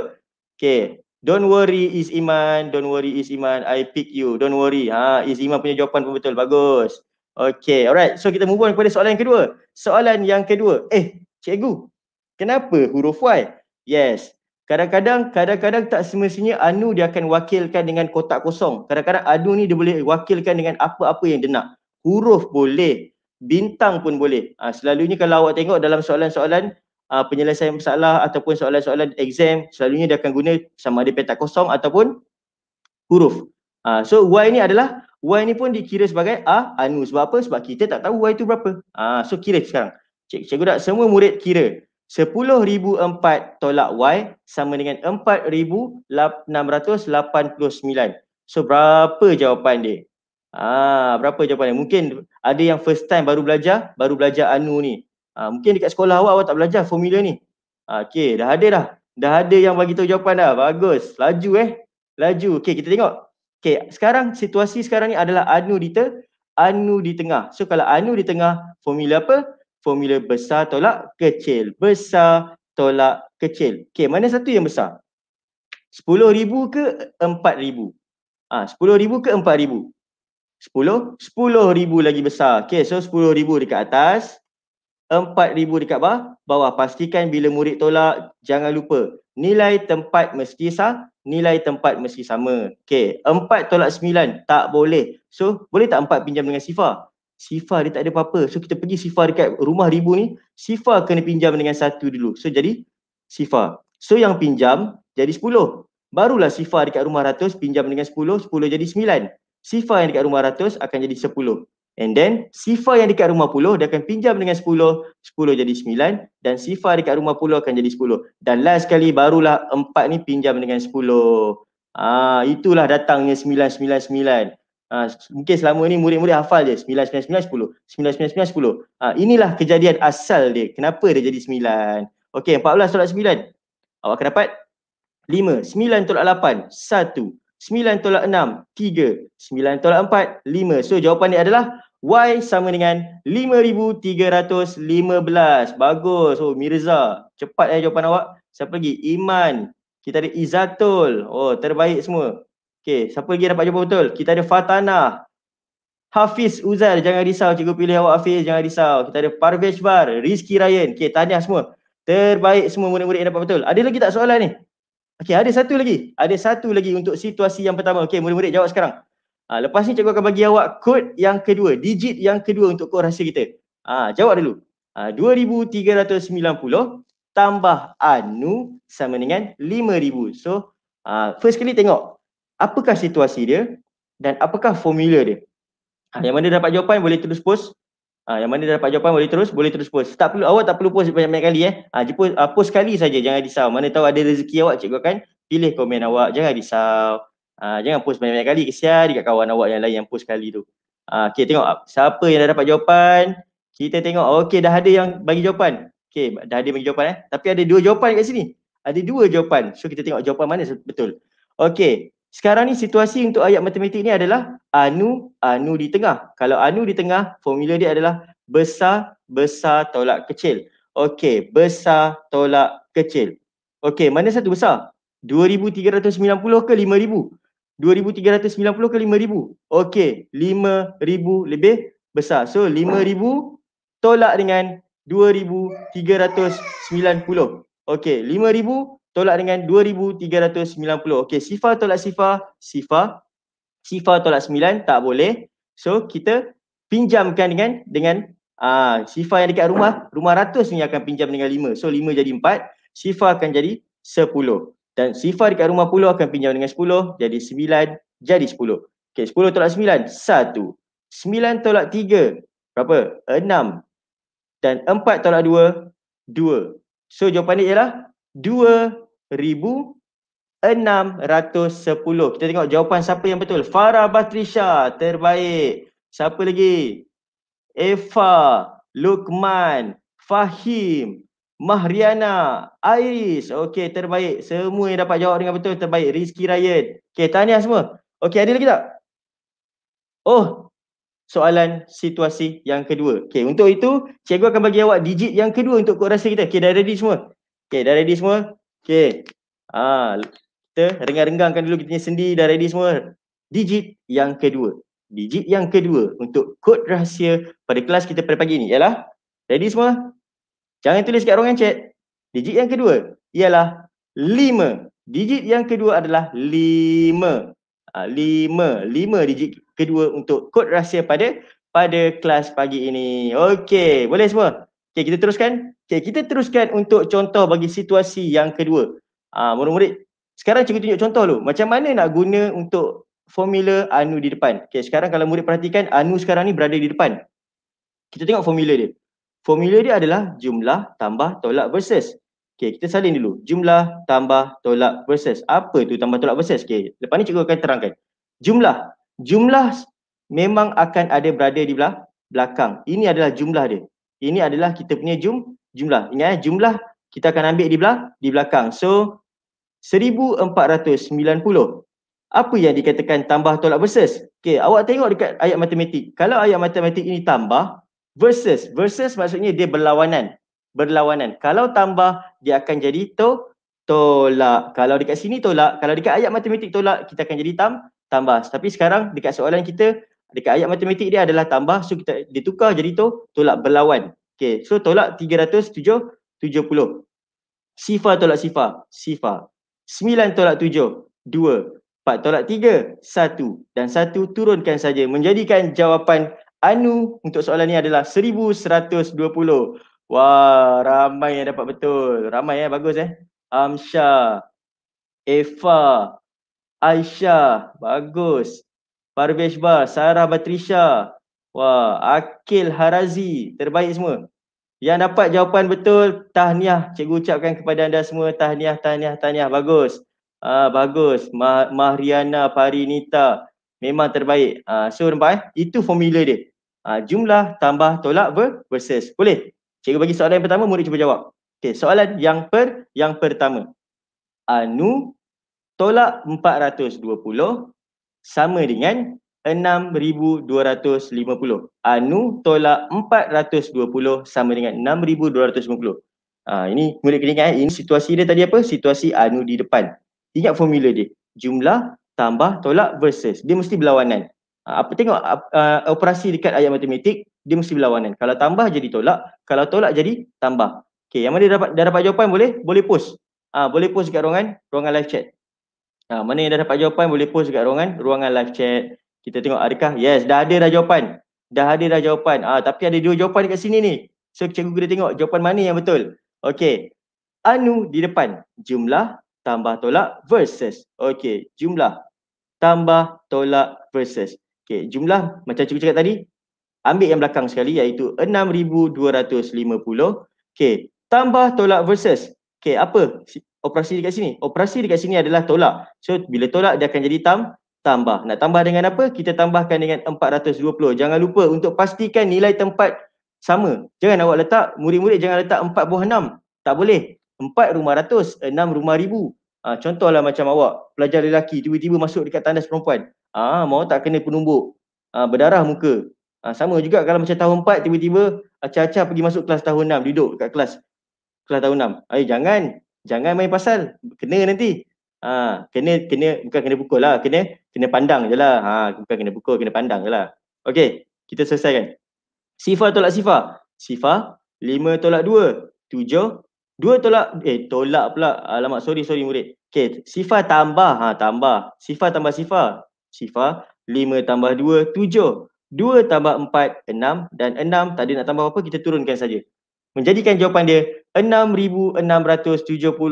Okay. Don't worry is iman. Don't worry is iman. I pick you. Don't worry. Ha, is iman punya jawapan pun betul. Bagus. Okay. Alright. So kita move on kepada soalan yang kedua. Soalan yang kedua. Eh, cikgu. Kenapa huruf Y? Yes. Kadang-kadang kadang-kadang tak semestinya anu dia akan wakilkan dengan kotak kosong. Kadang-kadang anu ni dia boleh wakilkan dengan apa-apa yang dia nak. Huruf boleh, bintang pun boleh. Ha, selalunya kalau awak tengok dalam soalan-soalan ha, penyelesaian masalah ataupun soalan-soalan exam, selalunya dia akan guna sama ada petak kosong ataupun huruf. Ha, so Y ni adalah Y ni pun dikira sebagai A anu sebab apa? Sebab kita tak tahu Y tu berapa. Ha, so kira sekarang. Cik, cikgu tak semua murid kira. 10,004 tolak Y sama dengan 4,689. So berapa jawapan dia? Ah, berapa jawapan dia? Mungkin ada yang first time baru belajar, baru belajar anu ni. Ah, mungkin dekat sekolah awak, awak tak belajar formula ni. Ah, okay, dah ada dah. Dah ada yang bagi tahu jawapan dah. Bagus. Laju eh. Laju. Okay, kita tengok. Okay, sekarang situasi sekarang ni adalah anu di ter, anu di tengah. So kalau anu di tengah, formula apa? formula besar tolak kecil. Besar tolak kecil. Okey, mana satu yang besar? 10,000 ke 4,000? Ah, ha, 10,000 ke 4,000? 10, 10,000lagi besar. Okey, so 10,000 dekat atas, 4,000 dekat bawah. Bawah pastikan bila murid tolak, jangan lupa nilai tempat mesti sah, nilai tempat mesti sama. Okey, 4 tolak 9 tak boleh. So, boleh tak 4 pinjam dengan sifar? Sifar dia tak ada apa-apa. So kita pergi Sifar dekat rumah ribu ni, Sifar kena pinjam dengan satu dulu. So jadi Sifar. So yang pinjam jadi sepuluh. Barulah Sifar dekat rumah ratus pinjam dengan sepuluh, sepuluh jadi sembilan. Sifar yang dekat rumah ratus akan jadi sepuluh. And then Sifar yang dekat rumah puluh dia akan pinjam dengan sepuluh, sepuluh jadi sembilan. Dan Sifar dekat rumah puluh akan jadi sepuluh. Dan last sekali barulah empat ni pinjam dengan sepuluh. Ah, itulah datangnya sembilan, sembilan, sembilan. Ah, mungkin selama ini murid-murid hafal je 9, 9, 10, 9, 10. inilah kejadian asal dia. Kenapa dia jadi 9? Okey, 14 tolak 9. Awak akan dapat 5, 9 tolak 8, 1. 9 tolak 6, 3. 9 tolak 4, 5. So jawapan dia adalah Y sama dengan 5,315. Bagus. Oh, Mirza. Cepat eh jawapan awak. Siapa lagi? Iman. Kita ada Izatul. Oh, terbaik semua. Okay, siapa lagi dapat jumpa betul? Kita ada Fatana. Hafiz Uzal, jangan risau. Cikgu pilih awak Hafiz, jangan risau. Kita ada Parvej Bar, Rizky Ryan. Okay, tahniah semua. Terbaik semua murid-murid yang dapat betul. Ada lagi tak soalan ni? Okay, ada satu lagi. Ada satu lagi untuk situasi yang pertama. Okay, murid-murid jawab sekarang. Ha, lepas ni cikgu akan bagi awak kod yang kedua, digit yang kedua untuk kod rahsia kita. Ha, jawab dulu. Ha, ah, 2390 tambah Anu sama dengan 5000. So, ha, first kali tengok apakah situasi dia dan apakah formula dia. Ha, yang mana dapat jawapan boleh terus post. Ha, yang mana dapat jawapan boleh terus, boleh terus post. Tak perlu, awak tak perlu post banyak-banyak kali eh. Ha, jumpa, post, uh, post sekali saja, jangan risau. Mana tahu ada rezeki awak, cikgu kan. Pilih komen awak, jangan risau. Ha, jangan post banyak-banyak kali, kesian dekat kawan awak yang lain yang post sekali tu. Ha, okay, tengok siapa yang dah dapat jawapan. Kita tengok, oh, okay dah ada yang bagi jawapan. Okay, dah ada yang bagi jawapan eh. Tapi ada dua jawapan kat sini. Ada dua jawapan. So kita tengok jawapan mana betul. Okay, sekarang ni situasi untuk ayat matematik ni adalah anu anu di tengah. Kalau anu di tengah, formula dia adalah besar besar tolak kecil. Okey, besar tolak kecil. Okey, mana satu besar? 2390 ke 5000? 2390 ke 5000? Okey, 5000 lebih besar. So 5000 tolak dengan 2390. Okey, 5000 tolak dengan 2390. Okey, sifar tolak sifar, sifar sifar tolak 9 tak boleh. So kita pinjamkan dengan dengan uh, ah, sifar yang dekat rumah, rumah ratus ni akan pinjam dengan 5. So 5 jadi 4, sifar akan jadi 10. Dan sifar dekat rumah puluh akan pinjam dengan 10, jadi 9 jadi 10. Okey, 10 tolak 9, 1. 9 tolak 3, berapa? 6. Dan 4 tolak 2, 2. So jawapan dia ialah 1610. Kita tengok jawapan siapa yang betul. Farah Batrisha terbaik. Siapa lagi? Eva, Lukman, Fahim, Mahriana, Iris. Okey, terbaik. Semua yang dapat jawab dengan betul terbaik. Rizky Ryan. Okey, tahniah semua. Okey, ada lagi tak? Oh, soalan situasi yang kedua. Okey, untuk itu, cikgu akan bagi awak digit yang kedua untuk kod rasa kita. Okey, dah ready semua? Okey, dah ready semua? Okay. Ah, kita rengang-rengangkan dulu kita punya sendi dah ready semua. Digit yang kedua. Digit yang kedua untuk kod rahsia pada kelas kita pada pagi ni ialah ready semua? Jangan tulis kat ruangan chat. Digit yang kedua ialah lima. Digit yang kedua adalah lima, Ah, lima. 5 digit kedua untuk kod rahsia pada pada kelas pagi ini. Okey, boleh semua? Okey, kita teruskan. Okay, kita teruskan untuk contoh bagi situasi yang kedua. Ah, uh, murid-murid, sekarang cikgu tunjuk contoh dulu. Macam mana nak guna untuk formula anu di depan? Okey, sekarang kalau murid perhatikan anu sekarang ni berada di depan. Kita tengok formula dia. Formula dia adalah jumlah tambah tolak versus. Okey, kita salin dulu. Jumlah tambah tolak versus. Apa tu tambah tolak versus? Okey, lepas ni cikgu akan terangkan. Jumlah. Jumlah memang akan ada berada di belakang. Ini adalah jumlah dia. Ini adalah kita punya jum, jumlah. Ingat eh, jumlah kita akan ambil di belah di belakang. So 1490. Apa yang dikatakan tambah tolak versus? Okey, awak tengok dekat ayat matematik. Kalau ayat matematik ini tambah versus versus maksudnya dia berlawanan. Berlawanan. Kalau tambah dia akan jadi to tolak. Kalau dekat sini tolak, kalau dekat ayat matematik tolak, kita akan jadi tam tambah. Tapi sekarang dekat soalan kita dekat ayat matematik dia adalah tambah so kita ditukar jadi to tolak berlawan Okay, so tolak 370. Sifar tolak sifar. Sifar. 9 tolak 7. 2. 4 tolak 3. 1. Dan 1 turunkan saja. Menjadikan jawapan Anu untuk soalan ni adalah 1120. Wah, ramai yang dapat betul. Ramai eh, bagus eh. Amsha, Efa, Aisyah, bagus. Parvesh Bar, Sarah Batrisha, Wah, Akil Harazi, terbaik semua. Yang dapat jawapan betul, tahniah. Cikgu ucapkan kepada anda semua, tahniah, tahniah, tahniah. Bagus. Ah, bagus. Mah- Mahriana Parinita, memang terbaik. Ah, so nampak eh? Itu formula dia. Ah, jumlah tambah tolak ber versus. Boleh? Cikgu bagi soalan yang pertama, murid cuba jawab. Okey, soalan yang per yang pertama. Anu tolak 420 sama dengan 6250. Anu ah, tolak 420 sama dengan 6250. Uh, ah, ini murid kena ingat eh. ini situasi dia tadi apa? Situasi anu ah, di depan. Ingat formula dia. Jumlah tambah tolak versus. Dia mesti berlawanan. Uh, apa tengok uh, uh, operasi dekat ayat matematik, dia mesti berlawanan. Kalau tambah jadi tolak, kalau tolak jadi tambah. Okay yang mana dapat dah dapat jawapan boleh boleh post. uh, boleh post dekat ruangan ruangan live chat. uh, mana yang dah dapat jawapan boleh post dekat ruangan ruangan live chat kita tengok adakah yes dah ada dah jawapan dah ada dah jawapan ah tapi ada dua jawapan dekat sini ni so cikgu kena tengok jawapan mana yang betul Okay, anu di depan jumlah tambah tolak versus Okay, jumlah tambah tolak versus Okay, jumlah macam cikgu cakap tadi ambil yang belakang sekali iaitu 6250 Okay, tambah tolak versus Okay, apa operasi dekat sini operasi dekat sini adalah tolak so bila tolak dia akan jadi tam tambah. Nak tambah dengan apa? Kita tambahkan dengan 420. Jangan lupa untuk pastikan nilai tempat sama. Jangan awak letak, murid-murid jangan letak 4 buah 6. Tak boleh. 4 rumah ratus, 6 rumah ribu. Ha, contohlah macam awak, pelajar lelaki tiba-tiba masuk dekat tandas perempuan. Ah, ha, mau tak kena penumbuk. Ha, berdarah muka. Ha, sama juga kalau macam tahun 4 tiba-tiba acah-acah pergi masuk kelas tahun 6 duduk dekat kelas kelas tahun 6. Ayuh jangan, jangan main pasal. Kena nanti. Ha, kena kena bukan kena pukul lah, kena kena pandang je lah. Ha, bukan kena pukul, kena pandang je lah. Okey, kita selesaikan. Sifar tolak sifar. Sifar lima tolak dua tujuh, dua tolak eh tolak pula. Alamak, sorry sorry murid. Okey, sifar tambah, ha tambah. Sifar tambah sifar. Sifar lima tambah dua tujuh, dua tambah empat enam dan enam tadi nak tambah apa kita turunkan saja menjadikan jawapan dia 6670.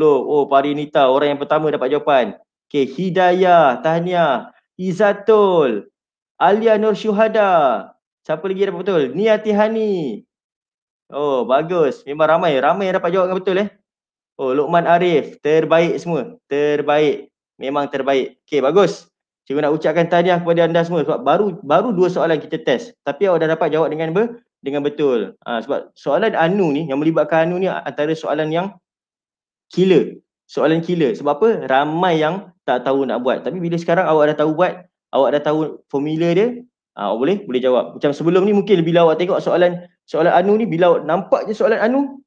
Oh, Parinita orang yang pertama dapat jawapan. Okey, Hidayah, tahniah. Izatul, Alia Nur Syuhada. Siapa lagi yang dapat betul? Niati Hani. Oh, bagus. Memang ramai, ramai yang dapat jawab dengan betul eh. Oh, Lukman Arif, terbaik semua. Terbaik. Memang terbaik. Okey, bagus. Cikgu nak ucapkan tahniah kepada anda semua sebab baru baru dua soalan kita test. Tapi awak dah dapat jawab dengan ber- dengan betul. Ha, sebab soalan Anu ni yang melibatkan Anu ni antara soalan yang killer. Soalan killer. Sebab apa? Ramai yang tak tahu nak buat. Tapi bila sekarang awak dah tahu buat, awak dah tahu formula dia, ha, awak boleh boleh jawab. Macam sebelum ni mungkin bila awak tengok soalan soalan Anu ni bila awak nampak je soalan Anu,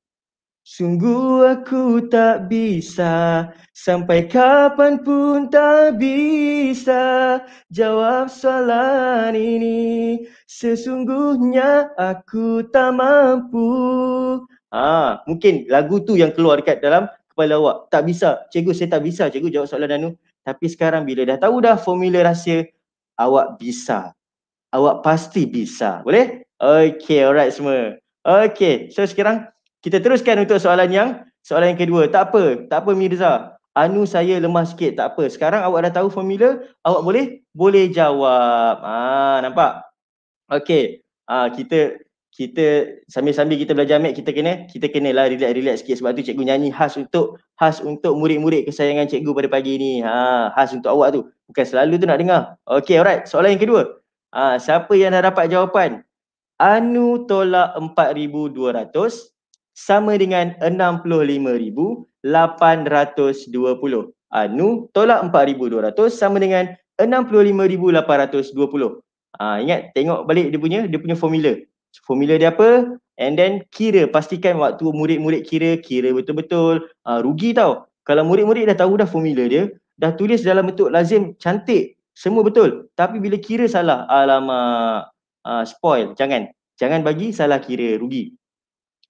Sungguh aku tak bisa Sampai kapanpun tak bisa Jawab soalan ini Sesungguhnya aku tak mampu Ah, Mungkin lagu tu yang keluar dekat dalam kepala awak Tak bisa, cikgu saya tak bisa cikgu jawab soalan Danu Tapi sekarang bila dah tahu dah formula rahsia Awak bisa Awak pasti bisa, boleh? Okay, alright semua Okay, so sekarang kita teruskan untuk soalan yang soalan yang kedua. Tak apa, tak apa Mirza. Anu saya lemah sikit, tak apa. Sekarang awak dah tahu formula, awak boleh boleh jawab. Ah, nampak? Okey. Ah, kita kita sambil-sambil kita belajar math kita kena kita kena lah relax-relax sikit sebab tu cikgu nyanyi khas untuk khas untuk murid-murid kesayangan cikgu pada pagi ni. Ha, khas untuk awak tu. Bukan selalu tu nak dengar. Okey, alright. Soalan yang kedua. Ha, siapa yang dah dapat jawapan? Anu tolak 4200 sama dengan 65,820. Ha, ah, nu tolak 4,200 sama dengan 65,820. Ha, ah, ingat tengok balik dia punya, dia punya formula. Formula dia apa? And then kira, pastikan waktu murid-murid kira, kira betul-betul. Ah, rugi tau. Kalau murid-murid dah tahu dah formula dia, dah tulis dalam bentuk lazim cantik. Semua betul. Tapi bila kira salah, alamak. Ha, spoil. Jangan. Jangan bagi salah kira. Rugi.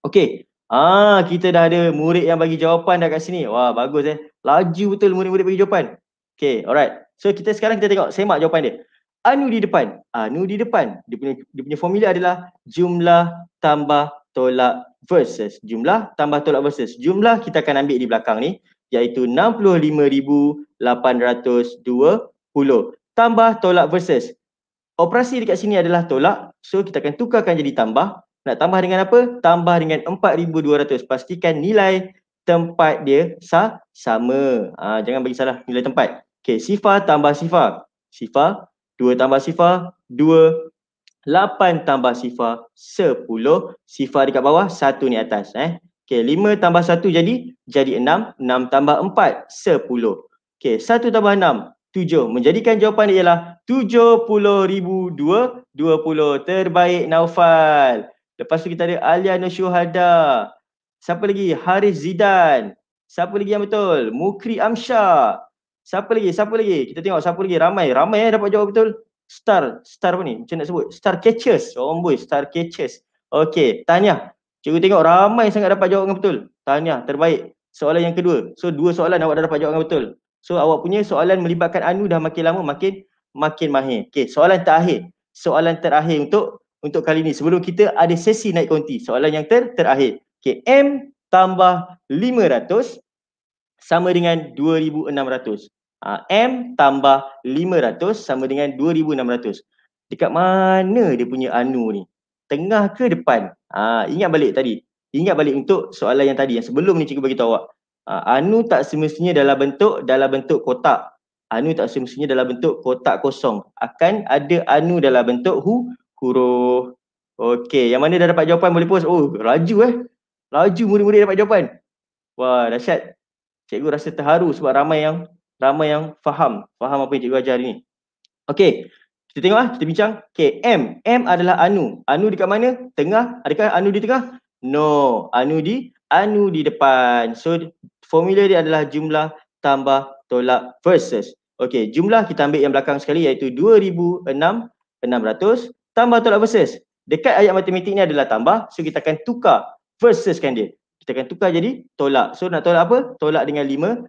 Okay. Ah, kita dah ada murid yang bagi jawapan dah kat sini. Wah, bagus eh. Laju betul murid-murid bagi jawapan. Okay, alright. So, kita sekarang kita tengok semak jawapan dia. Anu di depan. Ah, anu di depan. Dia punya, dia punya formula adalah jumlah tambah tolak versus. Jumlah tambah tolak versus. Jumlah kita akan ambil di belakang ni iaitu 65,820 tambah tolak versus. Operasi dekat sini adalah tolak. So, kita akan tukarkan jadi tambah. Nak tambah dengan apa? Tambah dengan 4200. Pastikan nilai tempat dia sah sama. Ha, jangan bagi salah nilai tempat. Okey, sifar tambah sifar. Sifar 2 tambah sifar 2 8 tambah sifar 10 sifar dekat bawah 1 ni atas eh. Okey, 5 tambah 1 jadi jadi 6, 6 tambah 4 10. Okey, 1 tambah 6 7. Menjadikan jawapan dia ialah 70,000 20 terbaik Naufal. Lepas tu kita ada Alia Nushuhada. Siapa lagi? Haris Zidan. Siapa lagi yang betul? Mukri Amsha. Siapa lagi? Siapa lagi? Kita tengok siapa lagi. Ramai. Ramai eh dapat jawab betul. Star. Star apa ni? Macam nak sebut. Star Catchers. Oh boy. Star Catchers. Okay. Tanya. Cikgu tengok ramai sangat dapat jawab dengan betul. Tanya. Terbaik. Soalan yang kedua. So dua soalan awak dah dapat jawab dengan betul. So awak punya soalan melibatkan Anu dah makin lama makin makin mahir. Okay. Soalan terakhir. Soalan terakhir untuk untuk kali ini sebelum kita ada sesi naik konti soalan yang ter terakhir okay, M tambah 500 sama dengan 2600 uh, ha, M tambah 500 sama dengan 2600 dekat mana dia punya anu ni tengah ke depan uh, ingat balik tadi ingat balik untuk soalan yang tadi yang sebelum ni cikgu bagi tahu awak uh, anu tak semestinya dalam bentuk dalam bentuk kotak anu tak semestinya dalam bentuk kotak kosong akan ada anu dalam bentuk hu Kuro. Okey, yang mana dah dapat jawapan boleh post. Oh, raju eh. Laju murid-murid dapat jawapan. Wah, dahsyat. Cikgu rasa terharu sebab ramai yang ramai yang faham. Faham apa yang cikgu ajar ni. Okey. Kita tengok lah, kita bincang. Okay, M. M adalah Anu. Anu dekat mana? Tengah. Adakah Anu di tengah? No. Anu di Anu di depan. So, formula dia adalah jumlah tambah tolak versus. Okay, jumlah kita ambil yang belakang sekali iaitu 2,600 tambah tolak versus. Dekat ayat matematik ni adalah tambah. So kita akan tukar versus kan dia. Kita akan tukar jadi tolak. So nak tolak apa? Tolak dengan 5,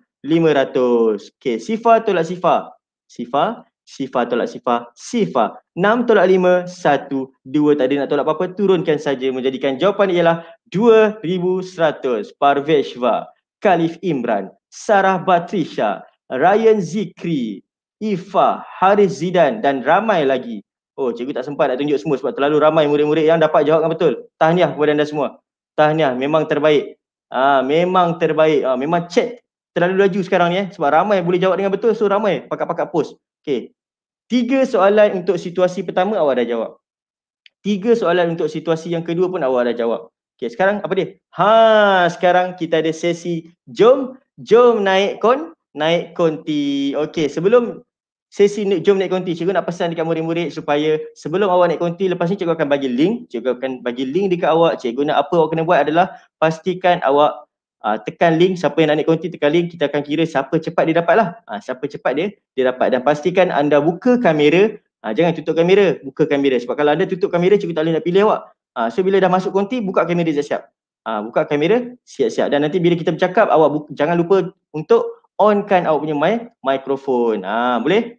ratus. Okay, sifar tolak sifar. Sifar, sifar tolak sifar, sifar. Enam tolak lima satu dua Tak ada nak tolak apa-apa, turunkan saja. Menjadikan jawapan ialah dua ribu 2,100. Parveshva, Khalif Imran, Sarah Batrisha, Ryan Zikri, Ifa, Haris Zidan dan ramai lagi. Oh, cikgu tak sempat nak tunjuk semua sebab terlalu ramai murid-murid yang dapat jawab jawabkan betul. Tahniah kepada anda semua. Tahniah, memang terbaik. Ah, memang terbaik. Ah, memang chat terlalu laju sekarang ni eh sebab ramai boleh jawab dengan betul so ramai pakat-pakat post. Okay. Tiga soalan untuk situasi pertama awak dah jawab. Tiga soalan untuk situasi yang kedua pun awak dah jawab. Okay. sekarang apa dia? Ha, sekarang kita ada sesi jom jom naik kon naik konti. Okay. sebelum sesi nak jom naik konti. Cikgu nak pesan dekat murid-murid supaya sebelum awak naik konti, lepas ni cikgu akan bagi link. Cikgu akan bagi link dekat awak. Cikgu nak apa awak kena buat adalah pastikan awak uh, tekan link. Siapa yang nak naik konti, tekan link. Kita akan kira siapa cepat dia dapat lah. Uh, siapa cepat dia, dia dapat. Dan pastikan anda buka kamera. Uh, jangan tutup kamera. Buka kamera. Sebab kalau anda tutup kamera, cikgu tak boleh nak pilih awak. Uh, so bila dah masuk konti, buka kamera siap-siap. Uh, buka kamera siap-siap. Dan nanti bila kita bercakap, awak buka, jangan lupa untuk onkan awak punya mic microphone. Ha, boleh?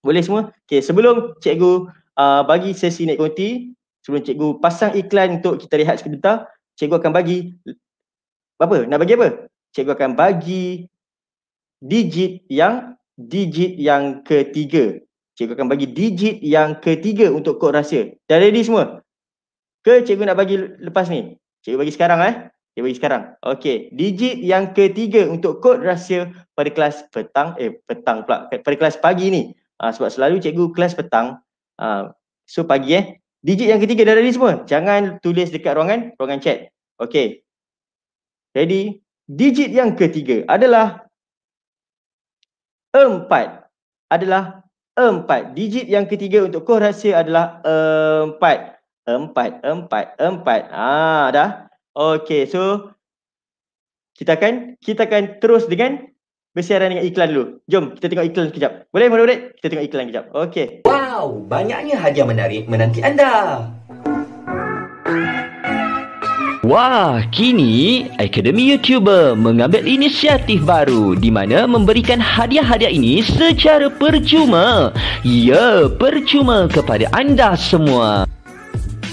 Boleh semua? Okey, sebelum cikgu uh, bagi sesi naik konti, sebelum cikgu pasang iklan untuk kita rehat sebentar, cikgu akan bagi apa? Nak bagi apa? Cikgu akan bagi digit yang digit yang ketiga. Cikgu akan bagi digit yang ketiga untuk kod rahsia. Dah ready semua? Ke cikgu nak bagi lepas ni? Cikgu bagi sekarang eh. Cikgu bagi sekarang. Okey, digit yang ketiga untuk kod rahsia pada kelas petang eh petang pula pada kelas pagi ni uh, sebab selalu cikgu kelas petang uh, so pagi eh digit yang ketiga dah ready semua jangan tulis dekat ruangan ruangan chat okey ready digit yang ketiga adalah empat adalah empat digit yang ketiga untuk kod rahsia adalah empat empat empat empat ah dah okey so kita akan kita akan terus dengan bersiaran dengan iklan dulu. Jom kita tengok iklan sekejap. Boleh murid-murid? Kita tengok iklan sekejap. Okey. Wow, banyaknya hadiah menarik menanti anda. Wah, kini Akademi YouTuber mengambil inisiatif baru di mana memberikan hadiah-hadiah ini secara percuma. Ya, percuma kepada anda semua.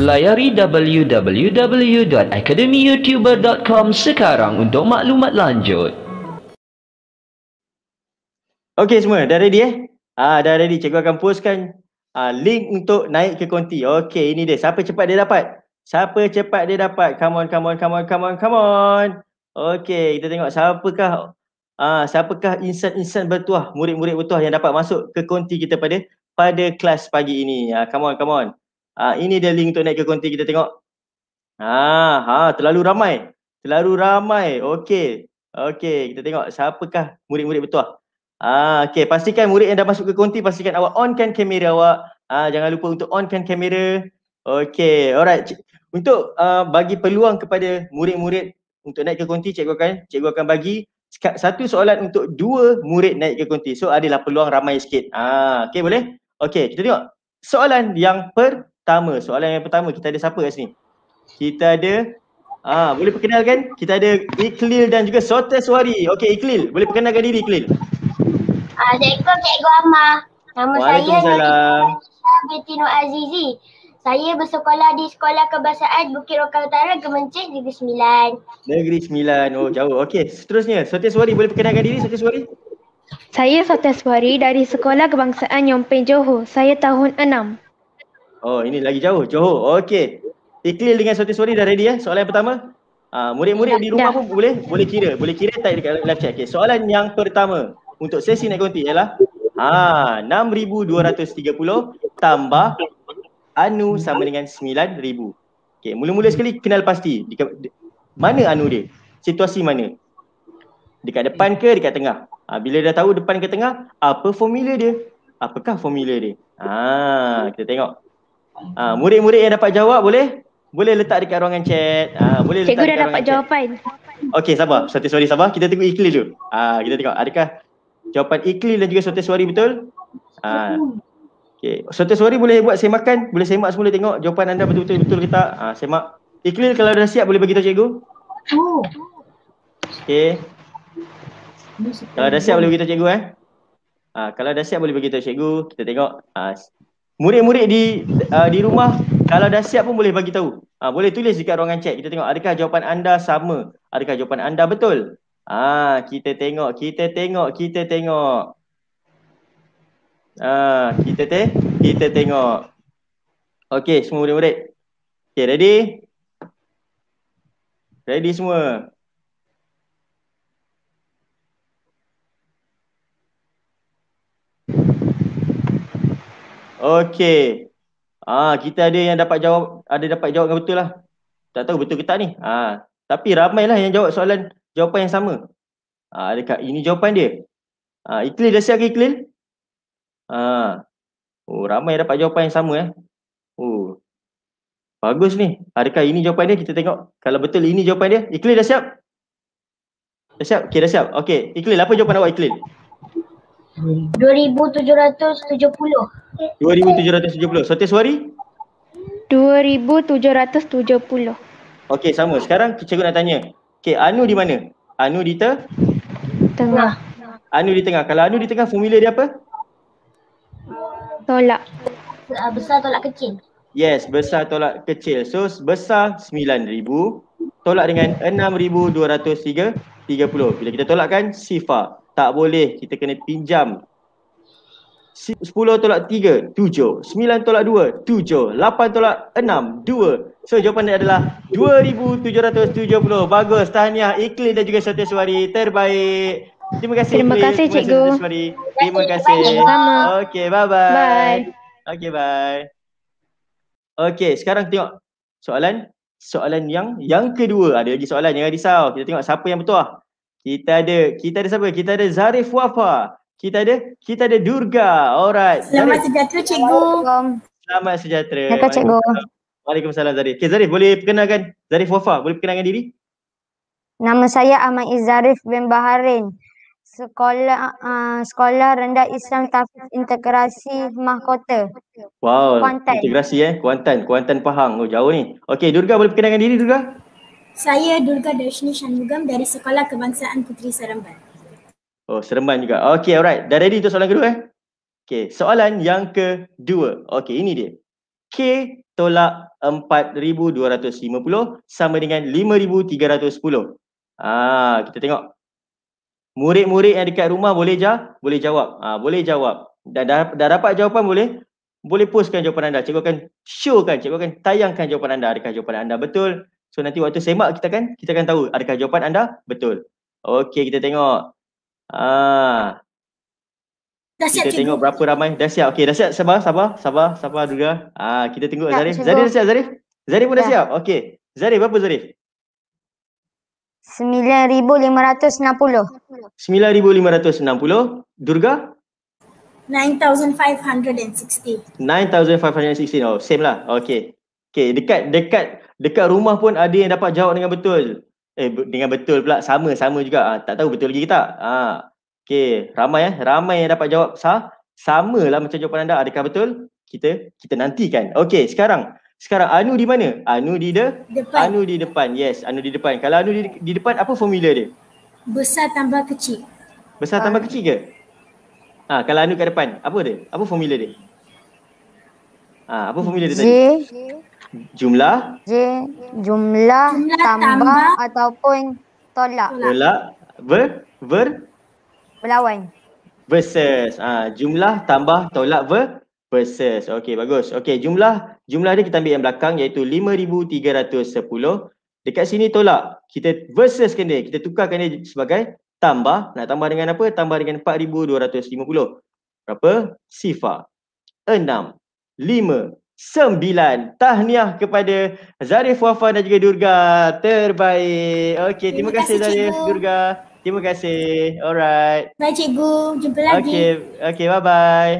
Layari www.academyyoutuber.com sekarang untuk maklumat lanjut. Okey semua, dah ready eh? Ah, dah ready. Cikgu akan postkan ah, link untuk naik ke konti. Okey, ini dia. Siapa cepat dia dapat? Siapa cepat dia dapat? Come on, come on, come on, come on, come on. Okey, kita tengok siapakah ah, siapakah insan-insan bertuah, murid-murid bertuah yang dapat masuk ke konti kita pada pada kelas pagi ini. Ah, come on, come on. Ha, ini dia link untuk naik ke konti kita tengok. Ha, ha, terlalu ramai. Terlalu ramai. Okey. Okey, kita tengok siapakah murid-murid betul. Ha, okey, pastikan murid yang dah masuk ke konti pastikan awak onkan kamera awak. Ha, jangan lupa untuk onkan kamera. Okey, alright. Untuk uh, bagi peluang kepada murid-murid untuk naik ke konti, cikgu akan cikgu akan bagi satu soalan untuk dua murid naik ke konti. So adalah peluang ramai sikit. Ha, okey boleh? Okey, kita tengok. Soalan yang per, pertama. Soalan yang pertama kita ada siapa kat sini? Kita ada ah boleh perkenalkan? Kita ada Iklil dan juga Soteswari. Okey Iklil, boleh perkenalkan diri Iklil. Assalamualaikum Cikgu Amar. Nama saya Binti Nur Azizi. Saya bersekolah di Sekolah Kebangsaan Bukit Rokan Utara, Kemencik, Negeri Sembilan. Negeri Sembilan, oh jauh. Okey, seterusnya. Soteswari, boleh perkenalkan diri Soteswari? Saya Soteswari dari Sekolah Kebangsaan Yompeng, Johor. Saya tahun Oh ini lagi jauh Johor. Okey. Clear dengan suatu suri dah ready eh. Soalan pertama. Uh, murid-murid dah, di rumah dah. Ya. pun boleh boleh kira. Boleh kira tak dekat live chat. Okay. Soalan yang pertama untuk sesi naik konti ialah ha, uh, 6,230 tambah anu sama dengan 9,000. Okay. Mula-mula sekali kenal pasti. Dekat, de, mana anu dia? Situasi mana? Dekat depan ke dekat tengah? uh, bila dah tahu depan ke tengah, apa formula dia? Apakah formula dia? Ah, kita tengok. Ha, murid-murid yang dapat jawab boleh? Boleh letak dekat ruangan chat. Ha, boleh Cikgu letak dah dapat chat. jawapan. Okey, sabar. Satu suari sabar. Kita tengok ikli dulu. Ha, kita tengok. Adakah jawapan ikli dan juga satu suari betul? Ha. Okey. Satu suari boleh buat semakan. Boleh semak semula tengok jawapan anda betul-betul betul ke tak. semak. Ikli kalau dah siap boleh bagi tahu cikgu. Oh. Okey. Kalau dah siap boleh bagi tahu cikgu eh. Ha, kalau dah siap boleh bagi tahu cikgu. Kita tengok. Ha, murid-murid di uh, di rumah kalau dah siap pun boleh bagi tahu. Ha, boleh tulis dekat ruangan chat. Kita tengok adakah jawapan anda sama? Adakah jawapan anda betul? Ah, ha, kita tengok, kita tengok, kita tengok. Ah, ha, kita teh, kita tengok. Okey, semua murid-murid. Okey, ready? Ready semua. Okey. Ah kita ada yang dapat jawab ada dapat jawab yang betul lah. Tak tahu betul ke tak ni. Ah tapi ramailah yang jawab soalan jawapan yang sama. Ah dekat ini jawapan dia. Ah Iklil dah siap ke Iklil? Ah. Oh ramai dapat jawapan yang sama eh. Oh. Bagus ni. Adakah ini jawapan dia? Kita tengok. Kalau betul ini jawapan dia. Iklil dah siap? Dah siap? Okey dah siap. Okey. Iklil apa jawapan awak Iklil? 2770. 2770. Satya Suhari? 2770. Okey, sama. Sekarang cikgu nak tanya. Okey, Anu di mana? Anu di ter? tengah. Anu di tengah. Kalau Anu di tengah, formula dia apa? Tolak. Ah, besar tolak kecil. Yes, besar tolak kecil. So, besar 9,000. Tolak dengan 6,203. 30. Bila kita tolakkan, sifar tak boleh kita kena pinjam 10 tolak 3, 7 9 tolak 2, 7 8 tolak 6, 2 So jawapan dia adalah 2770 Bagus, tahniah Iklim dan juga Satya Suwari Terbaik Terima kasih Terima Iklim. kasih Cikgu Terima kasih Sama-sama Okay, bye-bye Bye Okay, bye Okay, sekarang tengok soalan Soalan yang yang kedua Ada lagi soalan, yang ada di sana. Kita tengok siapa yang betul lah kita ada, kita ada siapa? Kita ada Zarif Wafa. Kita ada, kita ada Durga. Alright. Selamat Zarif. sejahtera cikgu. Selamat sejahtera. Selamat cikgu. Waalaikumsalam Zarif. Okay Zarif boleh perkenalkan Zarif Wafa, boleh perkenalkan diri? Nama saya Ahmad Izarif bin Baharin. Sekolah uh, sekolah rendah Islam Tafiz Integrasi Mahkota. Wow, Kuantan. integrasi eh. Kuantan, Kuantan Pahang. Oh, jauh ni. Okay Durga boleh perkenalkan diri Durga? Saya Durga Darshini Shanmugam dari Sekolah Kebangsaan Puteri Seremban. Oh, Seremban juga. Okay, alright. Dah ready tu soalan kedua eh? Okay, soalan yang kedua. Okay, ini dia. K tolak 4,250 sama dengan 5,310. Ah, kita tengok. Murid-murid yang dekat rumah boleh jawab? Boleh jawab. Ah, boleh jawab. Dah, dah, dah dapat jawapan boleh? Boleh postkan jawapan anda. Cikgu akan showkan, cikgu akan tayangkan jawapan anda. Adakah jawapan anda betul So nanti waktu semak kita kan kita akan tahu adakah jawapan anda betul. Okey kita tengok. Ah. Dah siap. Kita cikgu. tengok berapa ramai. Dah siap. Okey dah siap. Sabar sabar sabar sabar juga. Ah. ah kita tengok ya, Zarif. Zarif dah siap Zarif? Zarif pun ya. dah siap. Okey. Zarif berapa Zarif? 9560. 9560. Durga? 9560. 9560. Oh, same lah. Okey. Okey, dekat dekat Dekat rumah pun ada yang dapat jawab dengan betul. Eh dengan betul pula sama-sama juga. Ha, tak tahu betul lagi kita, tak. Ha. Okay, ramai eh. Ramai yang dapat jawab sah. Sama lah macam jawapan anda. Adakah betul? Kita kita nantikan. Okay, sekarang. Sekarang Anu di mana? Anu di de- depan. Anu di depan. Yes, Anu di depan. Kalau Anu di, di depan, apa formula dia? Besar tambah kecil. Besar tambah ha. kecil ke? Ha, kalau Anu kat depan, apa dia? Apa formula dia? Ha, apa formula dia tadi? jumlah J jumlah, jumlah tambah, tambah ataupun tolak tolak ver ver berlawan versus ah ha, jumlah tambah tolak ver versus okey bagus okey jumlah jumlah dia kita ambil yang belakang iaitu 5310 dekat sini tolak kita versus kena kita tukarkan dia sebagai tambah nak tambah dengan apa tambah dengan 4250 berapa sifar 6 5 sembilan. Tahniah kepada Zarif Wafa dan juga Durga terbaik. Okay, terima, terima kasih Zarif, cikgu. Durga. Terima kasih. Alright. Bye cikgu. Jumpa lagi. Okay, okay, bye bye.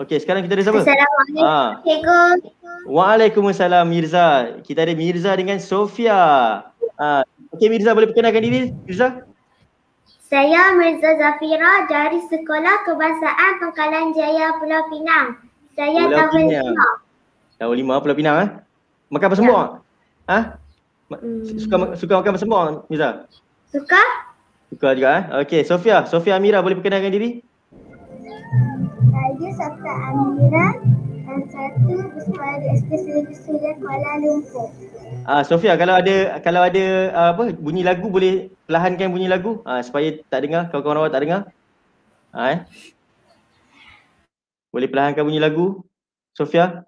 Okay, sekarang kita ada siapa? Assalamualaikum. Ah. Cikgu. Waalaikumsalam Mirza. Kita ada Mirza dengan Sofia. Ah. Okey Mirza boleh perkenalkan diri Mirza? Saya Mirza Zafira dari Sekolah Kebangsaan Pangkalan Jaya Pulau Pinang. Saya Pulau tahu Pinang. lima. Tahu lima Pulau Pinang eh? Makan apa semua? Ya. Ha? Suka, hmm. suka makan apa semua? Miza? Suka. Suka juga eh. Okey, Sofia. Sofia Amira boleh perkenalkan diri? Saya Sofia Amira dan satu bersama dengan sekolah Kuala Lumpur. Ah Sofia kalau ada kalau ada ah, apa bunyi lagu boleh perlahankan bunyi lagu ah, supaya tak dengar kawan-kawan tak dengar. Ah, eh? Boleh perlahankan bunyi lagu? Sofia?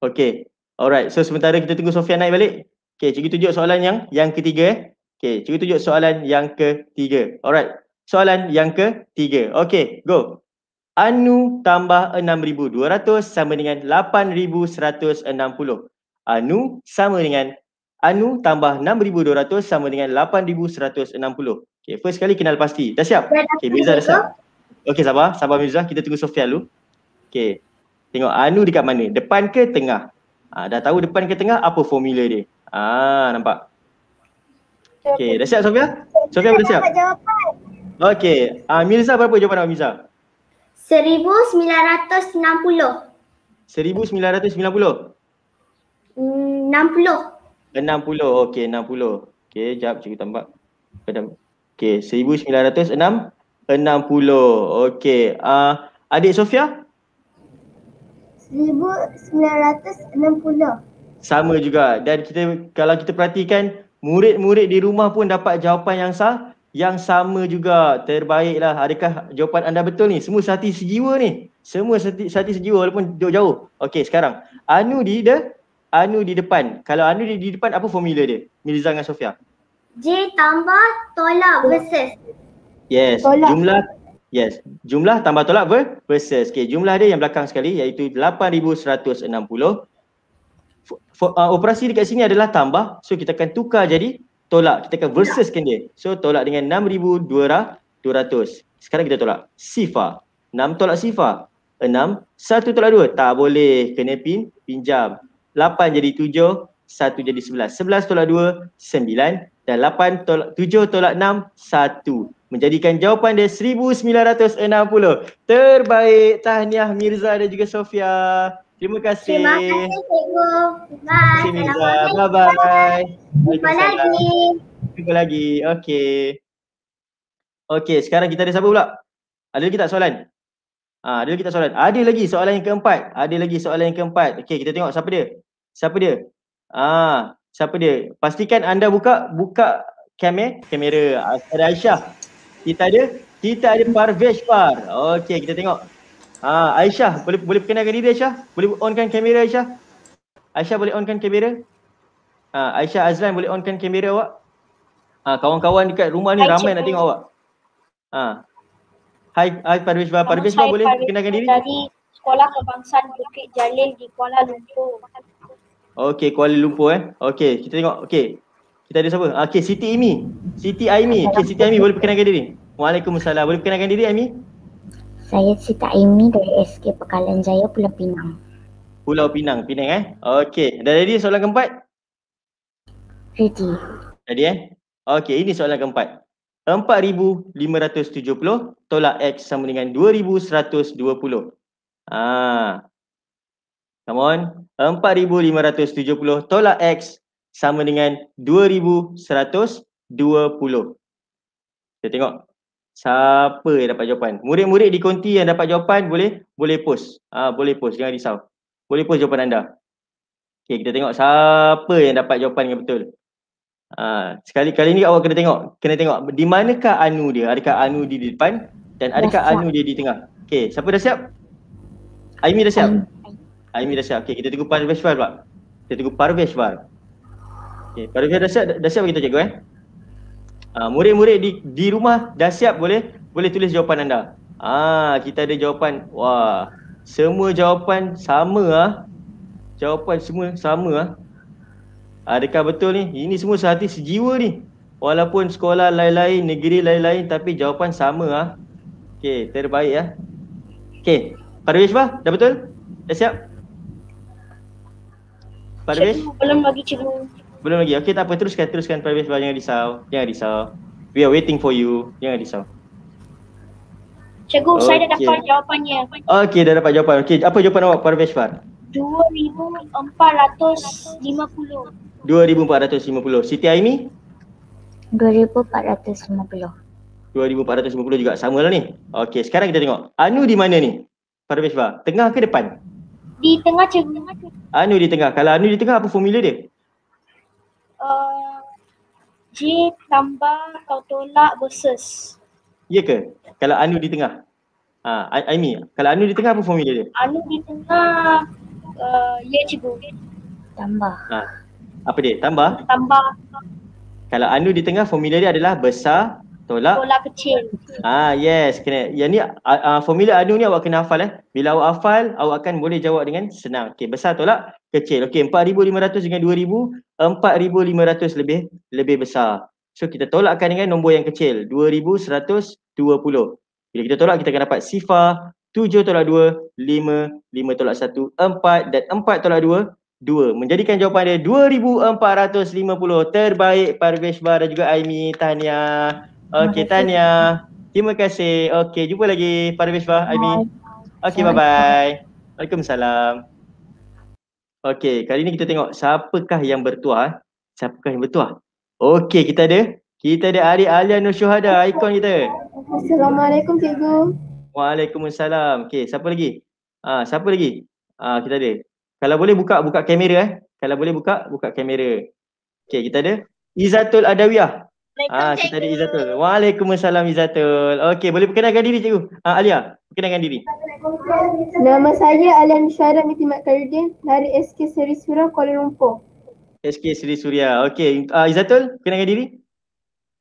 Okay. Alright. So sementara kita tunggu Sofia naik balik. Okay. Cikgu tunjuk soalan yang yang ketiga. Eh. Okay. Cikgu tunjuk soalan yang ketiga. Alright. Soalan yang ketiga. Okay. Go. Anu tambah 6,200 sama dengan 8,160. Anu sama dengan Anu tambah 6,200 sama dengan 8,160. Okay, first sekali kenal pasti. Dah siap? Okay, Beza dah siap. Dah Okey sabar, sabar Mirza, kita tunggu Sofia dulu. Okey. Tengok anu dekat mana? Depan ke tengah? Ah, dah tahu depan ke tengah apa formula dia? Ah, nampak. Okey, dah siap Sofia? Sofia dah siap. Okay, ah, Mirza berapa jawapan awak Mirza? Seribu Seribu sembilan sembilan ratus ratus enam puluh. 1960. 1990. Mm, 60. 60. Okey, puluh. Okey, jap cikgu tambah. Okey, enam. 60. Okey. Uh, adik Sofia? 1960. Sama juga. Dan kita kalau kita perhatikan murid-murid di rumah pun dapat jawapan yang sah yang sama juga. Terbaiklah. Adakah jawapan anda betul ni? Semua sehati sejiwa ni. Semua sehati, sehati sejiwa walaupun jauh jauh. Okey, sekarang. Anu di de Anu di depan. Kalau Anu di, di depan apa formula dia? Mirza dengan Sofia. J tambah tolak versus Yes. Tolak. Jumlah yes. Jumlah tambah tolak ber versus. Okay jumlah dia yang belakang sekali iaitu 8160. For, uh, operasi dekat sini adalah tambah. So kita akan tukar jadi tolak. Kita akan kan dia. So tolak dengan 6200. Sekarang kita tolak sifar. 6 tolak sifar. 6, 1 tolak 2. Tak boleh. Kena pin, pinjam. 8 jadi 7, 1 jadi 11. 11 tolak 2, 9. Dan 8 tolak, 7 tolak 6, 1 menjadikan jawapan dia 1960. Terbaik. Tahniah Mirza dan juga Sofia. Terima kasih. Terima kasih cikgu. Bye. Terima kasih Mirza. Bye bye. Jumpa lagi. Jumpa lagi. Okey. Okey, sekarang kita ada siapa pula? Ada lagi tak soalan? Ah, ha, ada lagi tak soalan? Ada lagi soalan yang keempat. Ada lagi soalan yang keempat. Okey, kita tengok siapa dia. Siapa dia? Ah, ha, siapa dia? Pastikan anda buka buka kamera, kamera Aisyah. Kita ada kita ada Parvesh Par. Okey, kita tengok. Ha, Aisyah, boleh boleh perkenalkan diri Aisyah? Boleh onkan kamera Aisyah? Aisyah boleh onkan kamera? Ha, Aisyah Azlan boleh onkan kamera awak? Ha, kawan-kawan dekat rumah ni hai, ramai cik. nak tengok awak. Ha. Hai, hai Parvesh Par. Parvesh Par boleh perkenalkan diri? Dari Sekolah Kebangsaan Bukit Jalil di Kuala Lumpur. Okey, Kuala Lumpur eh. Okey, kita tengok. Okey, kita ada siapa? Ah, Okey, Siti Aimi. Siti Aimi. Okey, Siti Aimi boleh perkenalkan diri. Waalaikumsalam. Boleh perkenalkan diri Aimi? Saya Siti Aimi dari SK Pekalan Jaya Pulau Pinang. Pulau Pinang, Pinang eh. Okay. dah jadi soalan keempat? Ready. Jadi eh. Okey, ini soalan keempat. 4570 tolak x sama dengan 2120. Ah. Come on. 4570 tolak x sama dengan 2120. Kita tengok siapa yang dapat jawapan. Murid-murid di konti yang dapat jawapan boleh boleh post. ha, boleh post jangan risau. Boleh post jawapan anda. Okay kita tengok siapa yang dapat jawapan yang betul. Ha, sekali kali ni awak kena tengok, kena tengok di manakah anu dia? Adakah anu di depan dan adakah anu dia di tengah? Okay siapa dah siap? Aimi dah siap? Aimi dah siap. Okay kita tunggu Parveshwar pula. Kita tunggu Parveshwar. Okey, pada saya dah siap dah siap kita cikgu eh. Uh, murid-murid di di rumah dah siap boleh boleh tulis jawapan anda. Ah, kita ada jawapan. Wah, semua jawapan sama ah. Jawapan semua sama ah. Adakah betul ni? Ini semua sehati sejiwa ni. Walaupun sekolah lain-lain, negeri lain-lain tapi jawapan sama ah. Okey, terbaik ah. Okey, Parvish bah, dah betul? Dah siap? Parvish? Belum bagi cikgu. Belum lagi. Okey tak apa teruskan teruskan private sebab jangan risau. Jangan risau. We are waiting for you. Jangan risau. Cikgu, okay. saya dah dapat jawapannya. Okey, dah dapat jawapan. Okey, apa jawapan awak Parvesh Far? 2450. 2450. Siti Aimi? 2450. 2450 juga sama lah ni. Okey, sekarang kita tengok. Anu di mana ni? Parvesh Far, tengah ke depan? Di tengah cikgu. Anu di tengah. Kalau Anu di tengah apa formula dia? Uh, G tambah atau tolak versus. Ya ke? Kalau Anu di tengah. ah, I, I mean, kalau Anu di tengah apa formula dia? Anu di tengah, uh, ya cikgu. Tambah. Ha. Apa dia? Tambah? Tambah. Kalau Anu di tengah, formula dia adalah besar tolak tolak kecil ah yes kena yang ni uh, formula anu ni awak kena hafal eh bila awak hafal awak akan boleh jawab dengan senang okey besar tolak kecil okey 4500 dengan 2000 4500 lebih lebih besar so kita tolakkan dengan nombor yang kecil 2120 bila kita tolak kita akan dapat sifar 7 tolak 2 5 5 tolak 1 4 dan 4 tolak 2 dua. Menjadikan jawapan dia 2450. Terbaik Parvesh Bar dan juga Aimi. Tahniah. Okay Tania. Terima kasih. Okay jumpa lagi pada Bishwa Aimi. Okay bye bye. Waalaikumsalam. Okay kali ni kita tengok siapakah yang bertuah? Siapakah yang bertuah? Okay kita ada kita ada Ari Alia Nur Syuhada ikon kita. Assalamualaikum cikgu. Waalaikumsalam. Okay siapa lagi? Ah ha, siapa lagi? Ah ha, kita ada. Kalau boleh buka buka kamera eh. Kalau boleh buka buka kamera. Okay kita ada Izatul Adawiyah. Ah, kita ada Izatul. Waalaikumsalam Izatul. Okey, boleh perkenalkan diri cikgu. Ah, Alia, perkenalkan diri. Nama saya Alan Syara Niti Mat Karudin dari SK Seri Surah Kuala Lumpur. SK Seri Surya. Okey, ah, Izatul, perkenalkan diri.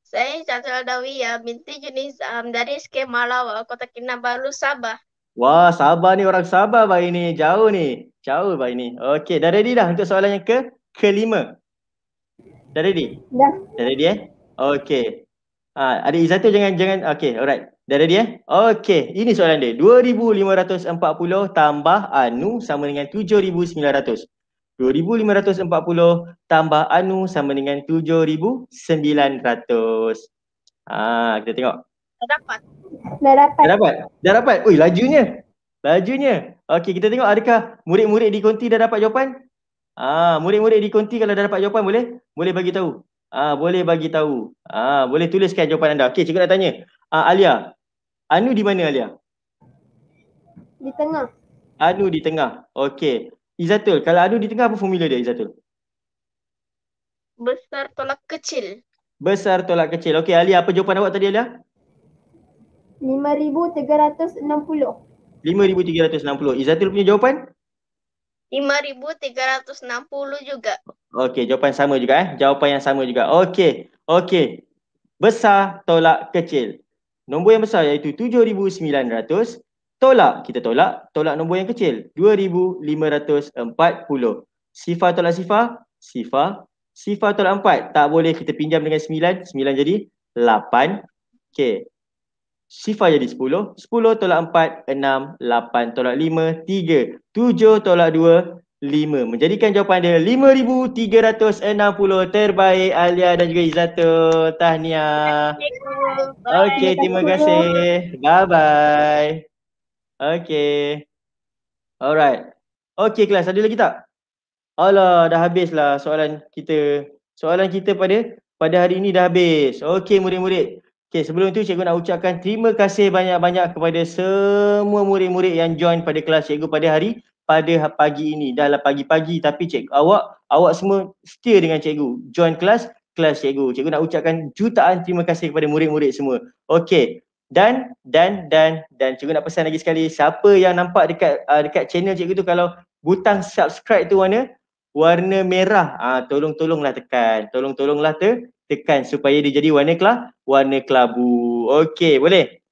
Saya Izatul Adawi ya, binti jenis um, dari SK Malawa, uh, Kota Kinabalu, Sabah. Wah, Sabah ni orang Sabah bhai ni. Jauh ni. Jauh bhai ni. Okey, dah ready dah untuk soalan yang ke kelima. Dah ready? Dah. Dah ready eh? Okay. Ha, ah, adik Izzati jangan, jangan. Okay, alright. Dah ready eh? Okay, ini soalan dia. 2,540 tambah anu sama dengan 7,900. 2540 tambah anu sama dengan 7900. Ha, ah, kita tengok. Dah dapat. Dah dapat. Dah dapat. Dah dapat. Ui, lajunya. Lajunya. Okey, kita tengok adakah murid-murid di konti dah dapat jawapan? Ah, murid-murid di konti kalau dah dapat jawapan boleh? Boleh bagi tahu. Ah ha, boleh bagi tahu. Ah ha, boleh tuliskan jawapan anda. Okey, cikgu nak tanya. Ah ha, Alia. Anu di mana Alia? Di tengah. Anu di tengah. Okey. Izatul, kalau anu di tengah apa formula dia Izatul? Besar tolak kecil. Besar tolak kecil. Okey Alia, apa jawapan awak tadi Alia? 5360. 5360. Izatul punya jawapan? 5360. 5360 juga. Okey, jawapan yang sama juga eh. Jawapan yang sama juga. Okey. Okey. Besar tolak kecil. Nombor yang besar iaitu 7900 tolak kita tolak tolak nombor yang kecil 2540. Sifar tolak sifar, sifar sifar tolak 4 tak boleh kita pinjam dengan 9, 9 jadi 8. Okey, Sifar jadi 10. 10 tolak 4, 6, 8 tolak 5, 3, 7 tolak 2, 5. Menjadikan jawapan dia 5,360 terbaik Alia dan juga Izzato. Tahniah. Okay, terima kasih. Bye-bye. Okay. Alright. Okay kelas, ada lagi tak? Alah, dah habislah soalan kita. Soalan kita pada pada hari ini dah habis. Okay, murid-murid. Okay, sebelum itu cikgu nak ucapkan terima kasih banyak-banyak kepada semua murid-murid yang join pada kelas cikgu pada hari pada pagi ini. Dahlah pagi-pagi tapi cikgu awak awak semua setia dengan cikgu. Join kelas kelas cikgu. Cikgu nak ucapkan jutaan terima kasih kepada murid-murid semua. Okay, Dan dan dan dan cikgu nak pesan lagi sekali siapa yang nampak dekat uh, dekat channel cikgu tu kalau butang subscribe tu warna warna merah ah uh, tolong-tolonglah tekan. Tolong-tolonglah te, tekan supaya dia jadi warna kelab warna kelabu. Okey, boleh?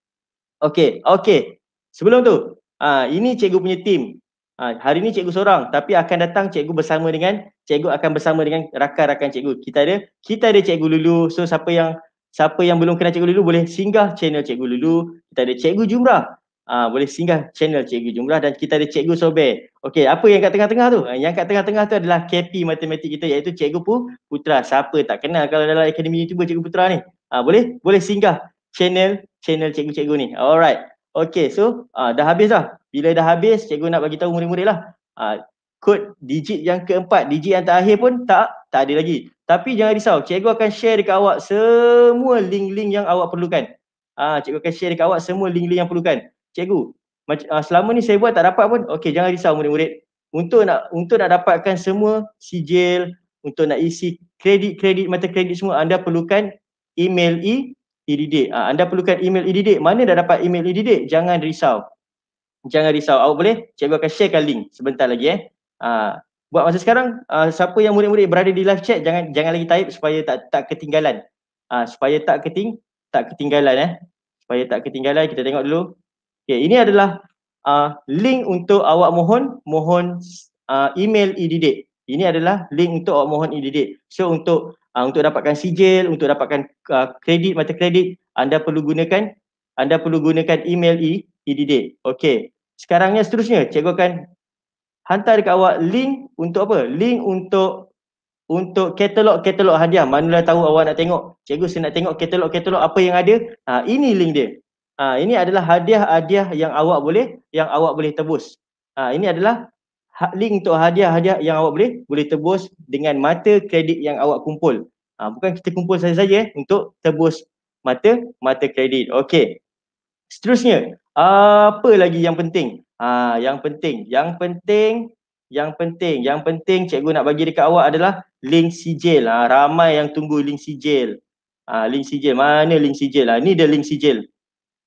Okey, okey. Sebelum tu, ah uh, ini cikgu punya team. Ah hari ni cikgu seorang tapi akan datang cikgu bersama dengan cikgu akan bersama dengan rakan-rakan cikgu. Kita ada kita ada cikgu Lulu. So siapa yang siapa yang belum kenal cikgu Lulu boleh singgah channel cikgu Lulu. Kita ada cikgu Jumrah uh, boleh singgah channel Cikgu Jumlah dan kita ada Cikgu Sobek. Okey, apa yang kat tengah-tengah tu? Eh, yang kat tengah-tengah tu adalah KP matematik kita iaitu Cikgu Putra. Siapa tak kenal kalau dalam akademi YouTube Cikgu Putra ni? Uh, boleh boleh singgah channel channel cikgu-cikgu ni. Alright. Okey, so uh, dah habis dah. Bila dah habis, cikgu nak bagi tahu murid-murid lah. Uh, kod digit yang keempat, digit yang terakhir pun tak tak ada lagi. Tapi jangan risau, cikgu akan share dekat awak semua link-link yang awak perlukan. Ah, cikgu akan share dekat awak semua link-link yang perlukan cikgu mac- ah, selama ni saya buat tak dapat pun okey jangan risau murid-murid untuk nak untuk nak dapatkan semua sijil untuk nak isi kredit-kredit mata kredit semua anda perlukan email e EDD. Uh, anda perlukan email EDD. Mana dah dapat email EDD? Jangan risau. Jangan risau. Awak boleh? Cikgu akan sharekan link sebentar lagi eh. Uh, buat masa sekarang uh, siapa yang murid-murid berada di live chat jangan jangan lagi type supaya tak tak ketinggalan. Uh, supaya tak keting tak ketinggalan eh. Supaya tak ketinggalan kita tengok dulu Okay, ini adalah uh, link untuk awak mohon mohon uh, email ididik. Ini adalah link untuk awak mohon ididik. So untuk uh, untuk dapatkan sijil, untuk dapatkan uh, kredit mata kredit, anda perlu gunakan anda perlu gunakan email i ididik. Okay. Sekarangnya seterusnya, cikgu akan hantar dekat awak link untuk apa? Link untuk untuk katalog-katalog hadiah. Manalah tahu awak nak tengok. Cikgu saya nak tengok katalog-katalog apa yang ada. Ha, ini link dia. Ha, ini adalah hadiah-hadiah yang awak boleh yang awak boleh tebus. Ha, ini adalah ha, link untuk hadiah-hadiah yang awak boleh boleh tebus dengan mata kredit yang awak kumpul. Ha, bukan kita kumpul saja-saja eh, untuk tebus mata mata kredit. Okey. Seterusnya, apa lagi yang penting? Ha, yang penting, yang penting, yang penting, yang penting cikgu nak bagi dekat awak adalah link sijil. Ha, ramai yang tunggu link sijil. Ha, link sijil, mana link sijil? Ha, ni dia link sijil.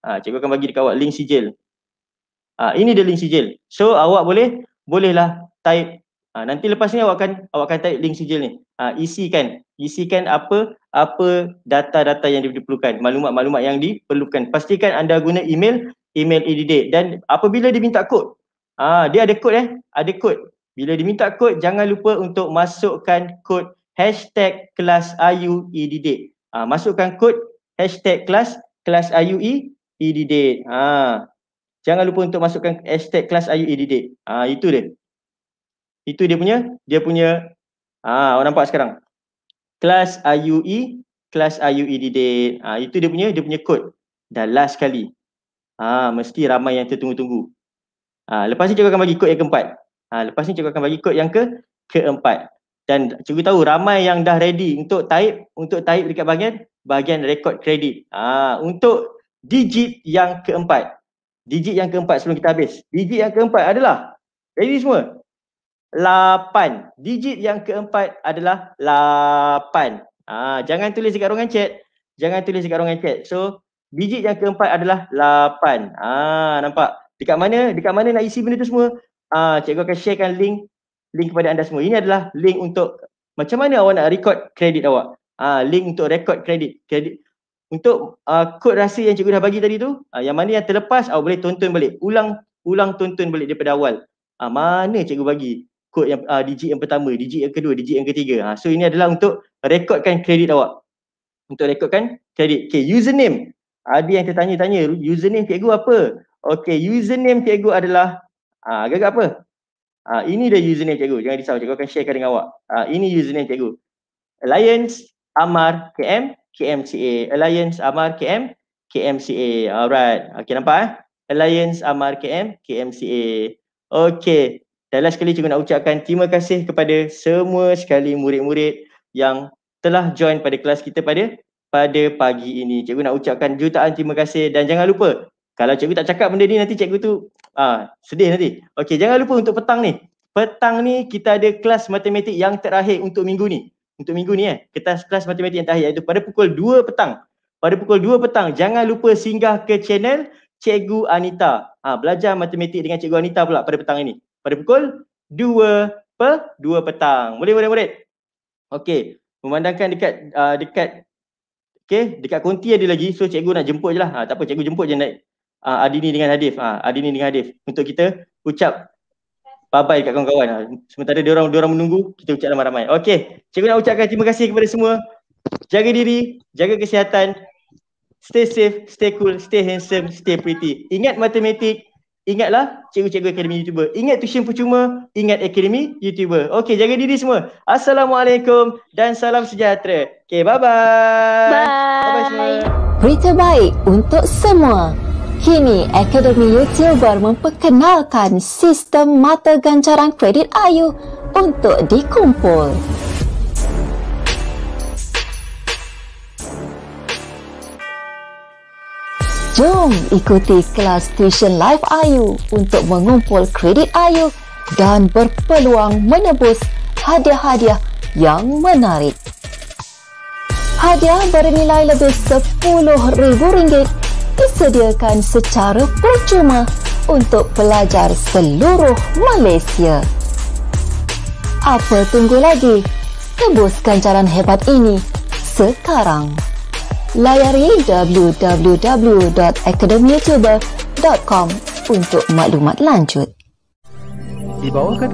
Ah ha, cikgu akan bagi dekat awak link sijil. ha, ini dia link sijil. So awak boleh bolehlah type ha, nanti lepas ni awak akan awak akan type link sijil ni. Ha, isikan isikan apa apa data-data yang diperlukan, maklumat-maklumat yang diperlukan. Pastikan anda guna email email ID dan apabila diminta kod. Ha, dia ada kod eh, ada kod. Bila diminta kod jangan lupa untuk masukkan kod hashtag kelas IU e Ha, masukkan kod hashtag kelas kelas IUE EDDATE. Ha. Jangan lupa untuk masukkan hashtag kelas IU EDDATE. Ha, itu dia. Itu dia punya. Dia punya. Ha, awak nampak sekarang. Kelas e, Kelas IUE EDDATE. Ha, itu dia punya. Dia punya kod. dah last sekali. Ha, mesti ramai yang tertunggu-tunggu. Ha, lepas ni cikgu akan bagi kod yang keempat. Ha, lepas ni cikgu akan bagi kod yang ke keempat. Dan cikgu tahu ramai yang dah ready untuk type. Untuk type dekat bahagian bahagian rekod kredit. Ah untuk digit yang keempat. Digit yang keempat sebelum kita habis. Digit yang keempat adalah ready semua. lapan. Digit yang keempat adalah lapan. ha, jangan tulis dekat ruangan chat. Jangan tulis dekat ruangan chat. So, digit yang keempat adalah lapan. Ah, ha, nampak? Dekat mana? Dekat mana nak isi benda tu semua? ha, cikgu akan sharekan link link kepada anda semua. Ini adalah link untuk macam mana awak nak record kredit awak? Ah, ha, link untuk record kredit. Kredit untuk uh, kod rahsia yang cikgu dah bagi tadi tu uh, yang mana yang terlepas awak uh, boleh tonton balik ulang ulang tonton balik daripada awal uh, mana cikgu bagi kod yang uh, digit yang pertama digit yang kedua digit yang ketiga uh, so ini adalah untuk rekodkan kredit awak untuk rekodkan kredit okey username ada yang tertanya-tanya username cikgu apa okey username cikgu adalah uh, agak-agak apa Ha, ini dia username cikgu. Jangan risau cikgu akan sharekan dengan awak. Ha, ini username cikgu. Alliance Amar KM KMCA Alliance Amar KM KMCA. Alright. Okay nampak eh? Alliance Amar KM KMCA. Okay. Dan last sekali cikgu nak ucapkan terima kasih kepada semua sekali murid-murid yang telah join pada kelas kita pada pada pagi ini. Cikgu nak ucapkan jutaan terima kasih dan jangan lupa kalau cikgu tak cakap benda ni nanti cikgu tu ah sedih nanti. Okay, jangan lupa untuk petang ni. Petang ni kita ada kelas matematik yang terakhir untuk minggu ni untuk minggu ni eh kertas kelas matematik yang terakhir iaitu pada pukul 2 petang pada pukul 2 petang jangan lupa singgah ke channel cikgu Anita ha, belajar matematik dengan cikgu Anita pula pada petang ini pada pukul 2 pe 2 petang boleh boleh boleh okey memandangkan dekat uh, dekat okey dekat konti ada lagi so cikgu nak jemput je lah ha, tak cikgu jemput je naik uh, Adini dengan Hadif, uh, Adini dengan Hadif untuk kita ucap bye-bye dekat kawan-kawan. Sementara dia orang dia orang menunggu, kita ucap ramai-ramai. Okey, cikgu nak ucapkan terima kasih kepada semua. Jaga diri, jaga kesihatan. Stay safe, stay cool, stay handsome, stay pretty. Ingat matematik, ingatlah cikgu-cikgu akademi YouTuber. Ingat tuition percuma, ingat akademi YouTuber. Okey, jaga diri semua. Assalamualaikum dan salam sejahtera. Okey, bye-bye. Bye. bye bye bye Berita baik untuk semua. Kini, Akademi YouTuber memperkenalkan sistem mata ganjaran kredit Ayu untuk dikumpul. Jom ikuti kelas tuition live Ayu untuk mengumpul kredit Ayu dan berpeluang menebus hadiah-hadiah yang menarik. Hadiah bernilai lebih RM10,000 disediakan secara percuma untuk pelajar seluruh Malaysia. Apa tunggu lagi? Tebuskan jalan hebat ini sekarang. Layari www.academyoutuber.com untuk maklumat lanjut. Di bawah. Kan?